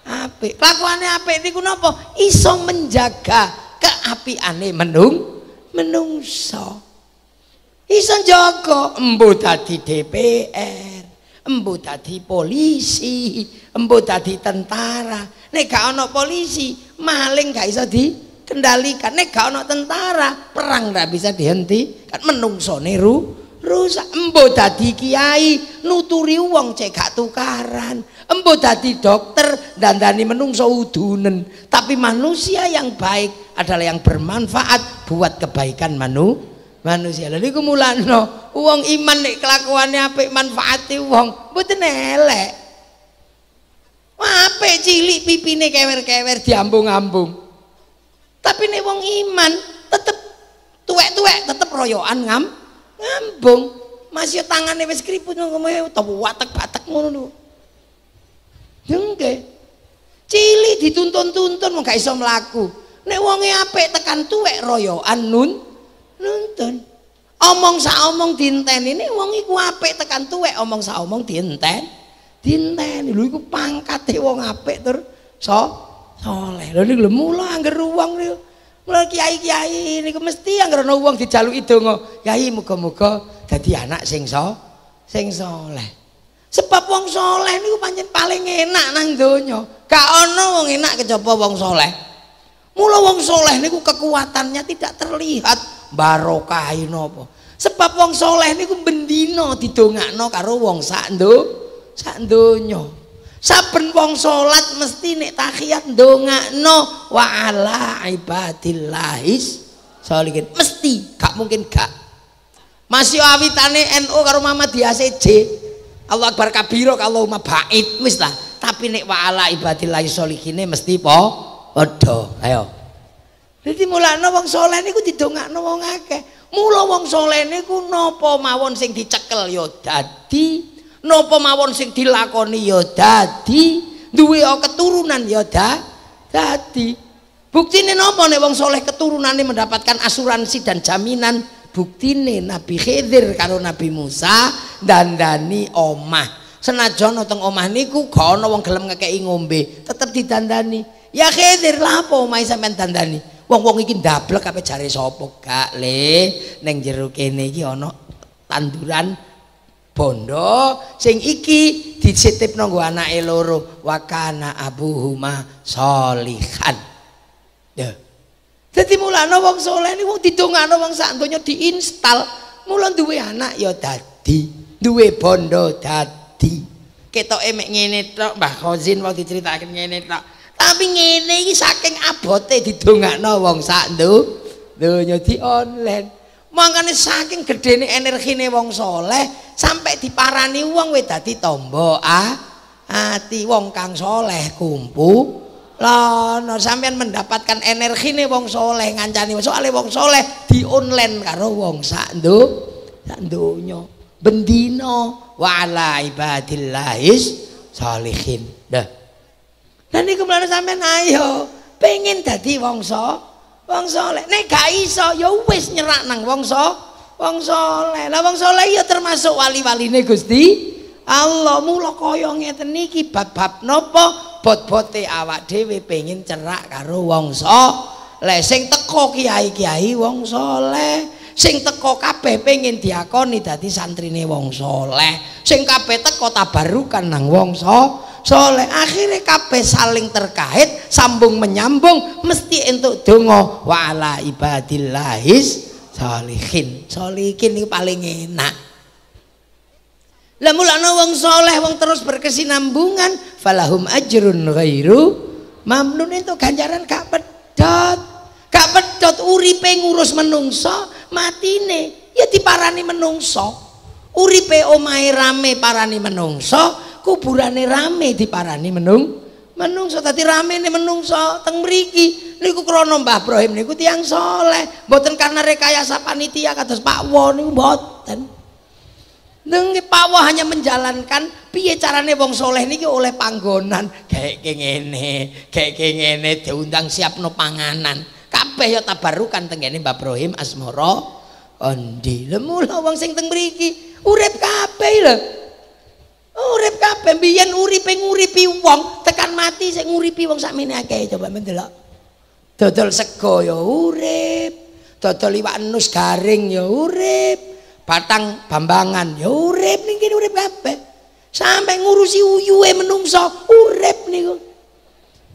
Apik. Kelakuane apik niku napa? Iso menjaga keapiane menung menungso. Iso jaga embo dadi DPR, embo dadi polisi, embo dadi tentara. Nek gak ana polisi, maling gak iso dikendalikan. Nek gak ana tentara, perang gak bisa dihenti. Kan menungsone rusak. rusak embo dadi kiai nuturi uang cekak tukaran embo dadi dokter dandani menungso udunen tapi manusia yang baik adalah yang bermanfaat buat kebaikan manu manusia lalu kemulan mulano uang iman nih kelakuannya apa manfaati uang buat elek apa cilik pipine kewer-kewer diambung-ambung tapi nih uang iman tetep tuwek-tuwek tetep royoan ngam Ngambung. Masih tangannya wis keriput ngono kowe utawa watek-batek ngono lho. Dengke. Ya Cili dituntun-tuntun wong gak iso mlaku. Nek wonge apik tekan tuwek royoan nun nuntun. Omong sak omong diinteni nek wong iku apik tekan tuwek omong sak omong diinten. Diinteni lho iku pangkate wong apik tur so soleh. Lho niku lho mula angger wong Mula kiai-kiai niku mesti anggere uang wong itu donga, kiai muka muka jadi anak sing so, sing saleh." Sebab soleh ini niku panjen paling enak nang donyo Gak ana uang enak uang soleh saleh. Mula soleh ini ku kekuatannya tidak terlihat barokahe napa. Sebab wong saleh niku bendina didongakno karo uang sak ndo, sak donya saben wong salat mesti nek takhiyat ndongakno wa ala ibadillahis sholihin mesti gak mungkin gak masih awitane NU karo Mama dia ACJ Allah Akbar kabiro Allahumma bait wis lah tapi nek wa ala ibadillahis sholihine mesti po padha ayo Jadi mulane wong saleh niku didongakno wong akeh. Mula wong saleh niku napa mawon sing dicekel ya dadi napa mawon sing dilakoni ya dadi duwe keturunan ya dadi buktine napa nek wong saleh keturunane mendapatkan asuransi dan jaminan buktine Nabi Khidir karo Nabi Musa dandani omah senajan teng omah niku ga ana wong gelem ngekeki ngombe tetep didandani ya Khidir lha apa omah sampean dandani wong-wong iki ndablek ape jare sapa gak le ning jero kene iki ana tanduran bondo sing iki dicitip nunggu anak eloro wakana abu huma solihan ya jadi mulana wong soleh ini wong didungana wong santunya diinstal mulan duwe anak ya dadi duwe bondo dadi kita emek ngene tok mbah khozin waktu diceritakan ngene tok tapi ngene ini saking abote didungana wong santunya di online Mangkane saking gedene energine wong soleh sampai diparani wong wis dadi tombo ah. Ati wong kang soleh kumpu lono sampean mendapatkan nih wong soleh ngancani soalnya wong soleh di online karo wong sakdo nduk bendino wala ibadillahis salihin dah dan kemana sampean ayo pengen tadi wong soleh wong soleh nek gak iso ya wis nyerak nang wong so wong soleh lah wong soleh ya termasuk wali-waline Gusti Allah mula kaya ngeten iki bab-bab nopo bot-bote awak dhewe pengin cerak karo wong so sing teko kiai-kiai wong soleh sing teko kabeh pengin diakoni dadi santrine wong soleh sing kabeh teko tabarukan nang wong soleh soleh akhirnya kabeh saling terkait sambung menyambung mesti untuk dongo wa'ala ibadillahis solihin solihin ini paling enak lah mulana wong soleh wong terus berkesinambungan falahum ajrun ghairu mamnun itu ganjaran gak pedot gak pedot uripe ngurus menungso matine ya diparani menungso uripe omai rame parani menungso kuburane rame di diparani menung menung menungso tadi rame nih menungso teng mriki niku krono Mbah Ibrahim niku tiang soleh boten karena rekayasa panitia kados Pak Wo niku boten Nengi Pak Wo hanya menjalankan piye carane wong soleh niki oleh panggonan kayak kengene kayak kengene diundang siap no panganan kabeh ya tabarukan tengene Mbah Ibrahim asmoro ondi lah wong sing teng mriki urip kabeh lho Urip kabeh biyen uripe nguripi wong, tekan mati sing nguripi wong sakmene akeh coba ndelok. Dodol sego ya urip. Dodol iwak nus garing ya urip. Batang bambangan ya urip ning kene urip kabeh. Sampai ngurusi uyuhe menungso urip niku.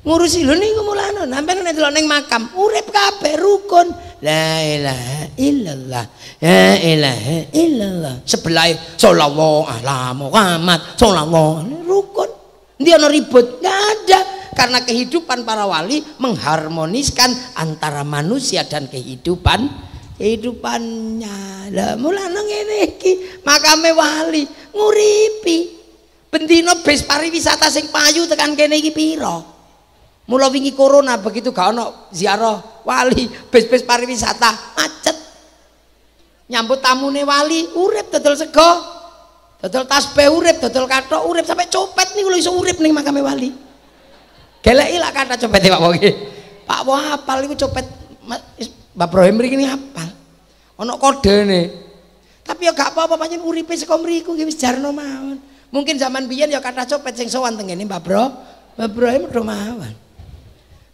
ngurusi lho niku mulane sampeyan nek delok ning makam urep kape rukun la ilaha illallah la ilaha illallah sebelah sallallahu ala Muhammad sallallahu rukun dia no ribut nggak ada karena kehidupan para wali mengharmoniskan antara manusia dan kehidupan kehidupannya lah mulane ngene iki makame wali nguripi bendino bis pariwisata sing payu tekan kene iki pira Mula wingi corona begitu gak ono ziarah wali, bis-bis pariwisata macet. Nyambut tamune wali, urip dodol sego. Dodol tasbe urip, dodol kathok urip sampai copet nih lho iso urip ning makame wali. Geleki lak kata copet Pak Wong Pak Wong hafal iku copet Mbak Ibrahim mriki ni hafal. kode nih, Tapi ya gak apa-apa pancen uripe saka mriku wis jarno mawon. Mungkin zaman biyen ya kata copet sing sowan tengene Mbak Bro. Mbak Ibrahim do mawon.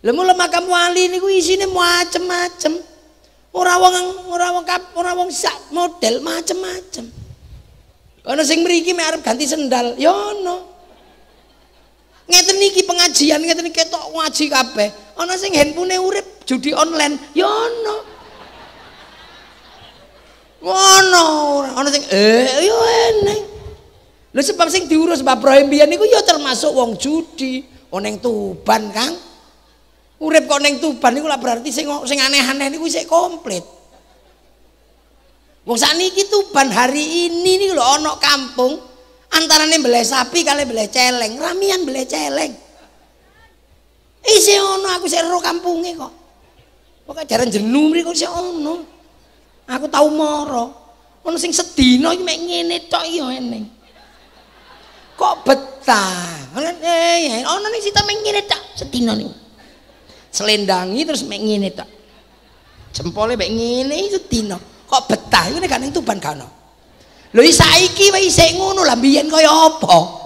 Lemula makam wali niku isine macem-macem. Ora wong ora wong ora wong sak model macem-macem. Ono sing mriki mek arep ganti sendal, ya ono. Ngeten iki pengajian ngeten ketok ngaji kabeh. Ono sing handphone urip judi online, ya ono. Ono ora ono sing eh ya eneng. Lha sebab sing diurus Mbak Brahim pian niku ya termasuk wong judi, ono ning tuban, Kang. Urip kok ning Tuban niku lak berarti sing sing aneh-aneh niku isih komplit. Wong sakniki Tuban hari ini niku lho ana kampung antarané mbelai sapi kali mbelai celeng, ramian mbelai celeng. Isih ana aku sik ro kampunge kok. Pokoke jaran jenuh mriku isih ana. Aku tau moro. Ono sing sedina iki mek ngene tok ya eneng. Kok betah. Eh, eh, eh, ono ning sita mek ngene tok sedina niku. selendangi terus mek ngene tok. Jempole mek ngene iki Kok betah iku nek gak ning tuban kana. Lho saiki wis isih ngono lah biyen kaya opo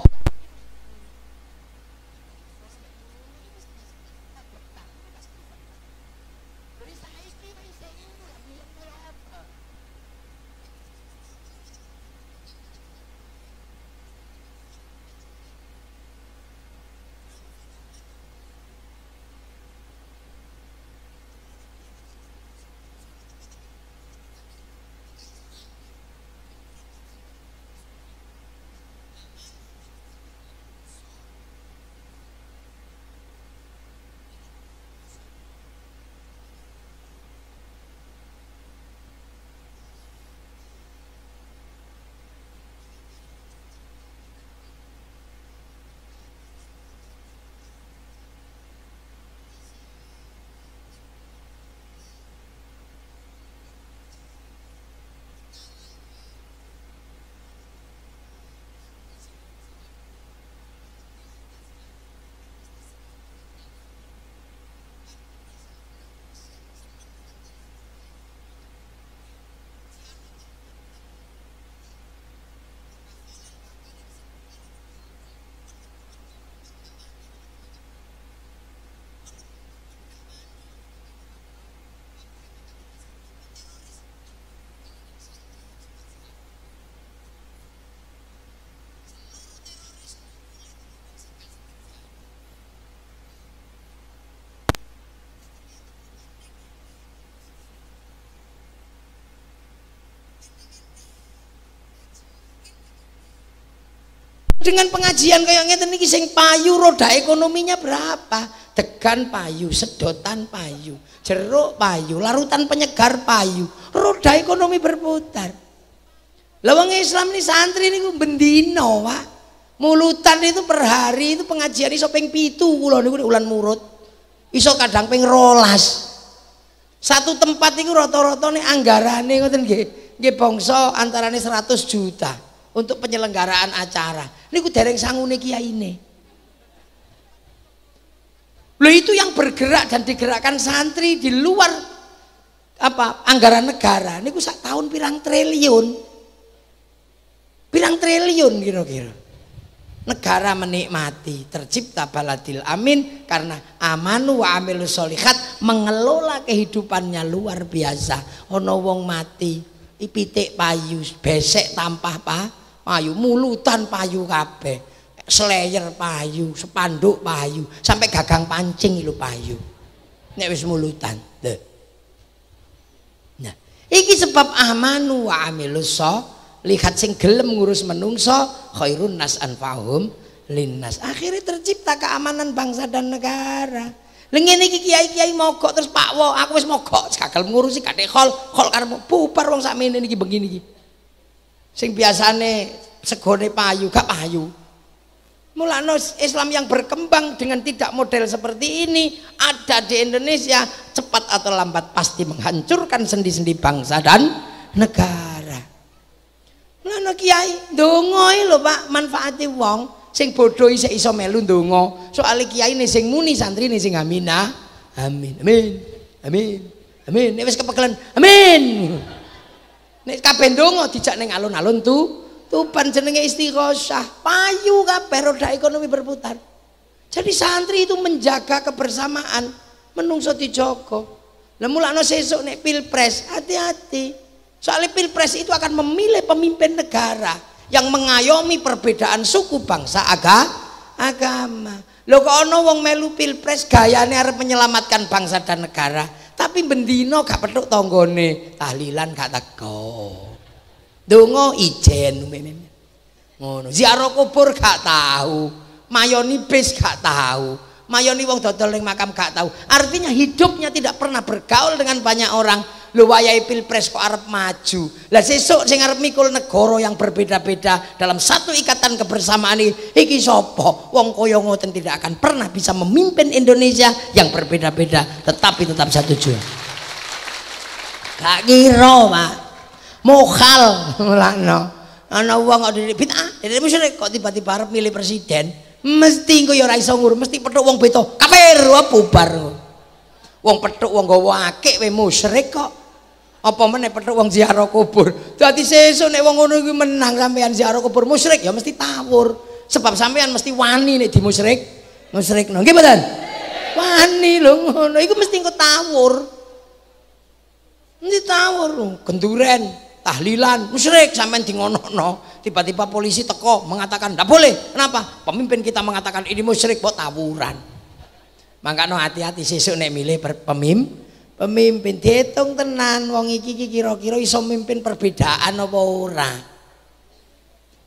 dengan pengajian kayak ngeten niki sing payu roda ekonominya berapa degan payu sedotan payu jeruk payu larutan penyegar payu roda ekonomi berputar lawang Islam ini santri ini gue bendino pak mulutan itu per hari itu pengajian iso ping pitu kula niku ulan murut iso kadang ping rolas satu tempat itu roto-roto nih anggarane ngoten nggih nggih bangsa antarane 100 juta untuk penyelenggaraan acara. ini ku dereng sangune ini. Lo itu yang bergerak dan digerakkan santri di luar apa anggaran negara. Ini ku sak tahun pirang triliun. Pirang triliun kira-kira. Negara menikmati tercipta baladil amin karena amanu wa amilu solihat mengelola kehidupannya luar biasa. Ono wong mati, ipitik payus, besek tampah pak payu mulutan payu kabeh slayer payu sepanduk payu sampai gagang pancing lu payu nek wis mulutan deh. nah iki sebab amanu wa amilus lihat sing gelem ngurus menungso khairun nas anfahum linnas akhirnya tercipta keamanan bangsa dan negara Lengen iki kiai-kiai mogok terus Pak Wo, aku wis mogok, gak ngurusi kadek kol kol karena pupar wong sakmene niki begini gitu Sing biasane segone payu gak payu. Mulano Islam yang berkembang dengan tidak model seperti ini ada di Indonesia cepat atau lambat pasti menghancurkan sendi-sendi bangsa dan negara. Mulano kiai dongo e lho Pak manfaati wong sing bodoh isih iso melu dongo soalnya kiai nih sing muni santri nih sing amina. Amin. Amin. Amin. Amin. amin. wis kepekelan. Amin. amin. Nek kabeh ndonga dijak ning alun-alun tu, tuban jenenge istighosah. Payu kabeh roda ekonomi berputar. Jadi santri itu menjaga kebersamaan, menungso dijogo. Lah mulakno sesuk nek pilpres, hati-hati. Soalnya pilpres itu akan memilih pemimpin negara yang mengayomi perbedaan suku, bangsa, aga, agama. Lho kok ana wong melu pilpres gayane arep menyelamatkan bangsa dan negara, tapi bendino gak petuk tanggane, tahlilan gak teko. Dongo ijen ngono. Ziarah kubur gak tahu, mayoni bis gak tahu, mayoni wong dodol ning makam gak tahu. Artinya hidupnya tidak pernah bergaul dengan banyak orang. Lu wayahe pilpres kok arep maju. Lah sesuk sing arep mikul negara yang berbeda-beda dalam satu ikatan kebersamaan ini, iki sapa? Wong kaya ngoten tidak akan pernah bisa memimpin Indonesia yang berbeda-beda tetapi tetap satu tujuan. Gak kira, Pak mukhal mulakno ana wong kok didik bid'ah didik musyrik kok tiba-tiba arep milih presiden mesti engko ya ora iso ngur mesti petuk wong beto kafir wah bubar wong petuk wong gawa akik we musyrik kok apa meneh petuk wong ziarah kubur dadi sesuk nek wong ngono iki menang sampean ziarah kubur musyrik ya mesti tawur sebab sampean mesti wani nek dimusyrik musyrik no nggih mboten wani lho ngono iku mesti engko tawur mesti tawur genduren tahlilan musyrik sampean di ngono tiba-tiba polisi teko mengatakan tidak boleh kenapa pemimpin kita mengatakan ini musyrik buat tawuran maka no hati-hati sesuk nek milih pemimpin. pemimpin dihitung tenan wong iki kira-kira iso memimpin perbedaan apa ora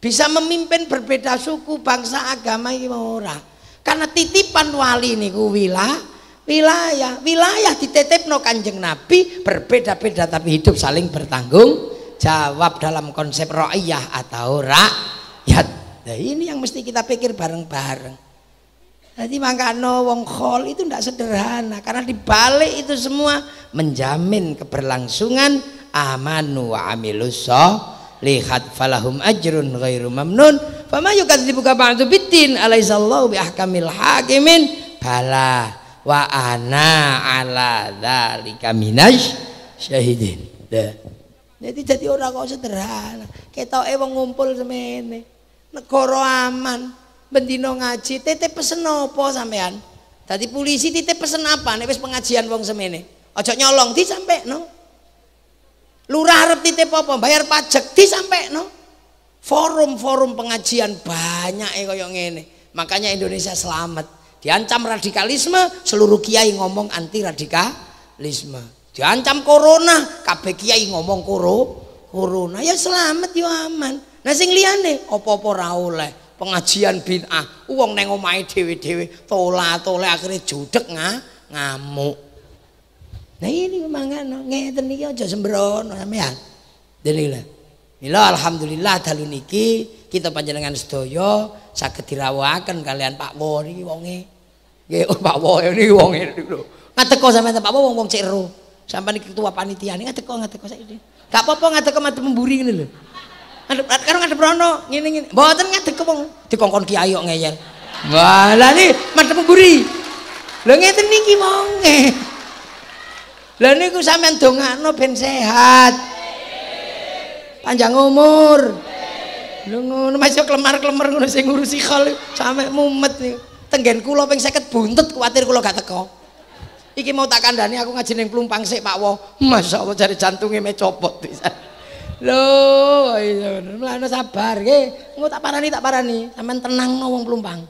bisa memimpin berbeda suku bangsa agama iki ora karena titipan wali niku wilayah wilayah wilayah no kanjeng nabi berbeda-beda tapi hidup saling bertanggung jawab dalam konsep ro'iyah atau rakyat nah ini yang mesti kita pikir bareng-bareng jadi mangkano wong khol itu tidak sederhana karena dibalik itu semua menjamin keberlangsungan amanu wa amilus lihat falahum ajrun ghairu mamnun fama yukadzibuka ba'du biddin alaisallahu bi ahkamil hakimin bala wa ana ala dhalika minash syahidin. Nah. Jadi jadi orang kok sederhana. Kita eh ngumpul semene. Negara aman. Bendino ngaji. Tete pesen apa sampean? Tadi polisi tete pesen apa? Nek wis pengajian wong semene. Ojo nyolong di sampai no. Lurah harap titip apa? Bayar pajak di sampai no. Forum-forum pengajian banyak e ya yang ini. Makanya Indonesia selamat. Diancam radikalisme, seluruh kiai ngomong anti radikalisme diancam corona kabeh kiai ngomong koro corona ya selamat ya aman nah sing liyane apa-apa pengajian bid'ah wong neng omahe dhewe-dhewe tola-tole akhirnya judek nga, ngamuk nah ini mangan ngeten iki aja sembrono sampean dene Mila alhamdulillah dalu niki kita panjenengan sedaya saged dirawuhaken kalian Pak Wo niki wonge. Nggih Pak Wo niki wonge niku lho. Ngateko sampeyan Pak wong-wong cek Sampai ketua panitia ini ngadek kok ngadek kok saiki. Gak apa-apa ngadek kok mati pemburi ngene lho. Ngadek karo ngadek rono ngene ngene. Mboten ngadek kok dikongkon kiai kok ngeyen. Wah, lha lo mati pemburi. Lho ngeten nih wonge. Lha niku sampean dongakno ben sehat. Panjang umur. lo ngono masih lemar-lemar ngono sing ngurusi khol sampe mumet nih Tenggen kula pengen sakit buntet kuwatir kula gak teko. Iki mau tak kandani aku ngaji ning Plumpang sik Pak Wo. Allah jari jantunge me copot pisan. Lho, iya sabar nggih. Engko tak parani tak parani, sampean tenangno wong Plumpang.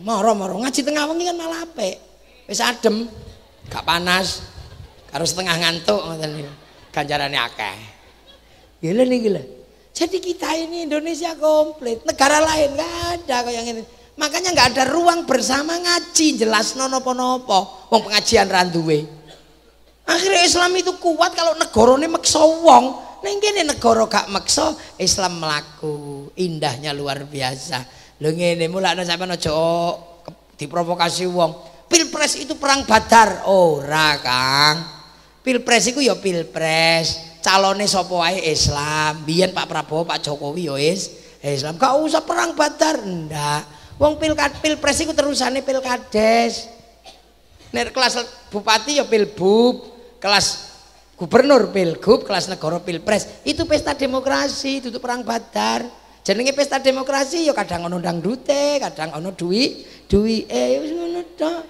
Moro-moro ngaji tengah wengi kan malah apik. Wis adem, gak panas. Karo setengah ngantuk ngoten niku. Ganjarane akeh. Gila nih gila. Jadi kita ini Indonesia komplit, negara lain nggak ada kayak ini. makanya nggak ada ruang bersama ngaji jelas nono ponopo wong pengajian randuwe akhirnya Islam itu kuat kalau negara ini wong wong ini negara gak maksa Islam melaku indahnya luar biasa lu ini mulai ada siapa ada diprovokasi wong pilpres itu perang badar ora oh, kang pilpres itu ya pilpres calonnya sopo wae Islam biar Pak Prabowo Pak Jokowi ya Islam gak usah perang badar ndak Wong pilkad pilpres itu terusannya pilkades. Nek kelas bupati ya pilbup, kelas gubernur pilgub, kelas negara pilpres. Itu pesta demokrasi, itu perang badar. Jenenge pesta demokrasi ya kadang ono dangdute, kadang ono duwi, duwi eh ya wis ngono tok.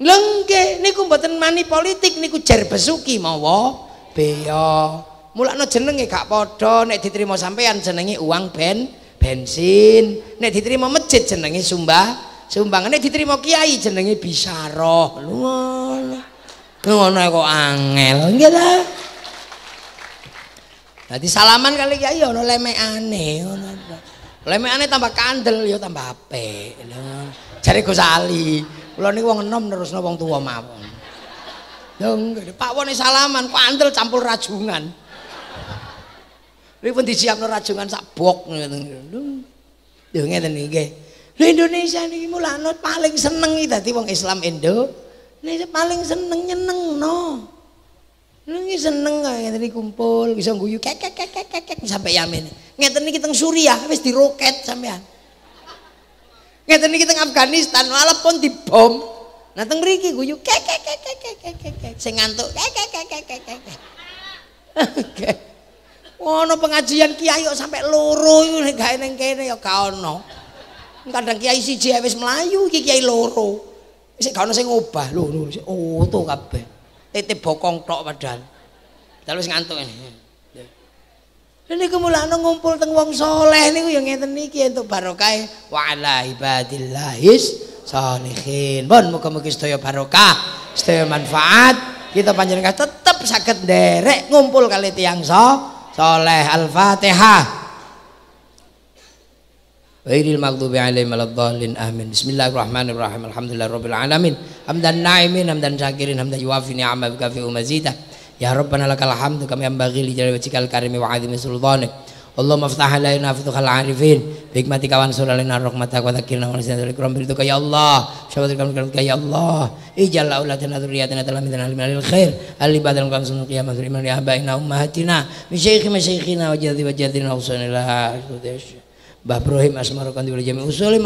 Lha nggih niku mboten mani politik niku jer besuki mawa beya. Mulakno jenenge gak padha nek diterima sampean jenenge uang ben bensin nek diterima masjid jenenge sumbah sumbangan nek diterima kiai jenenge bisaroh ngono ngono kok angel nggih ta Dadi salaman kali kiai ana lemekane ngono. aneh tambah kandel ya tambah apik. Jare Gus Ali, kula niku wong enom nerusno wong tuwa mawon. dong, Pak wone salaman kandel campur rajungan. Pripun disiapno rajungan sak bok Ya Yo ngeten nggih. Lho Indonesia mulai nol paling seneng nih tadi wong Islam Indo. ini paling seneng no, Niki seneng kok ngeten iki kumpul bisa guyu kek kek kek kek kek sampai yamin. tadi kita nge Suriah habis diroket sampean. Ngeten kita nge Afghanistan walaupun di dibom. Nah teng mriki guyu kek kek kek kek kek kek kek, kek, kek kek kek kek kek. ono pengajian kiai kok sampai loro iki gak ning kene ya gak ono. Kadang kiai siji wis mlayu iki kiai loro. Isih gak ono sing ngubah lho lho sik kabeh. Tete bokong tok padahal. Dal wis ngantuk ini. Ini kemulaan ngumpul teng wong soleh niku ya ngeten iki entuk barokah wa'ala ibadillahis salihin. Bon muga-muga sedaya barokah, sedaya manfaat kita panjenengan tetap saged nderek ngumpul kali tiang soleh. soleh al-fatihah Wairil maghdubi alaihim waladdallin amin. Bismillahirrahmanirrahim. Alhamdulillah rabbil alamin. Hamdan na'imin hamdan syakirin hamdan yuafi ni'ama bikafi mazida. Ya Rabbana lakal hamdu kami yanbaghi li jalali wajhikal karim wa 'azimi sultanik. Allahumma aftah alaina aftuhal arifin hikmati kawan suralina rahmatak wa takilna wa nasina ikram ya Allah syafaat kalam kalam ya Allah ijal aulatana dzurriyatina dalam min alil khair ali badal kam sunu qiyamah fi iman abaina ya ummahatina bi syaikhi masyayikhina wa wa Ibrahim asmarukan di jami usulim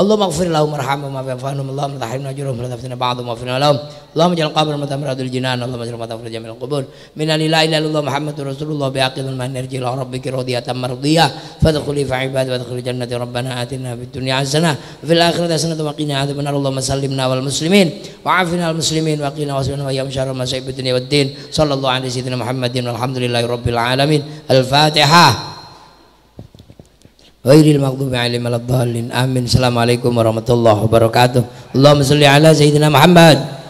اللهم اغفر لهم وارحمهم وعف عنهم اللهم ارحمنا اجرهم ولا تفتنا بعضهم واغفر لهم اللهم اجعل قبر متى مراد الجنان اللهم اجعل متى في جميع القبور من لا اله الا الله محمد رسول الله باقل ما نرجع الى ربك راضيه مرضيه فادخلي في عباد وادخلي جنة ربنا اتنا في الدنيا حسنه وفي الاخره حسنه وقنا عذاب النار اللهم سلمنا والمسلمين وعافنا المسلمين وقنا واصبرنا وايام شر المصائب الدنيا والدين صلى الله على سيدنا محمد والحمد لله رب العالمين الفاتحه ghairil maghdubi alaihim waladdallin amin assalamualaikum warahmatullahi wabarakatuh Allahumma shalli ala sayyidina Muhammad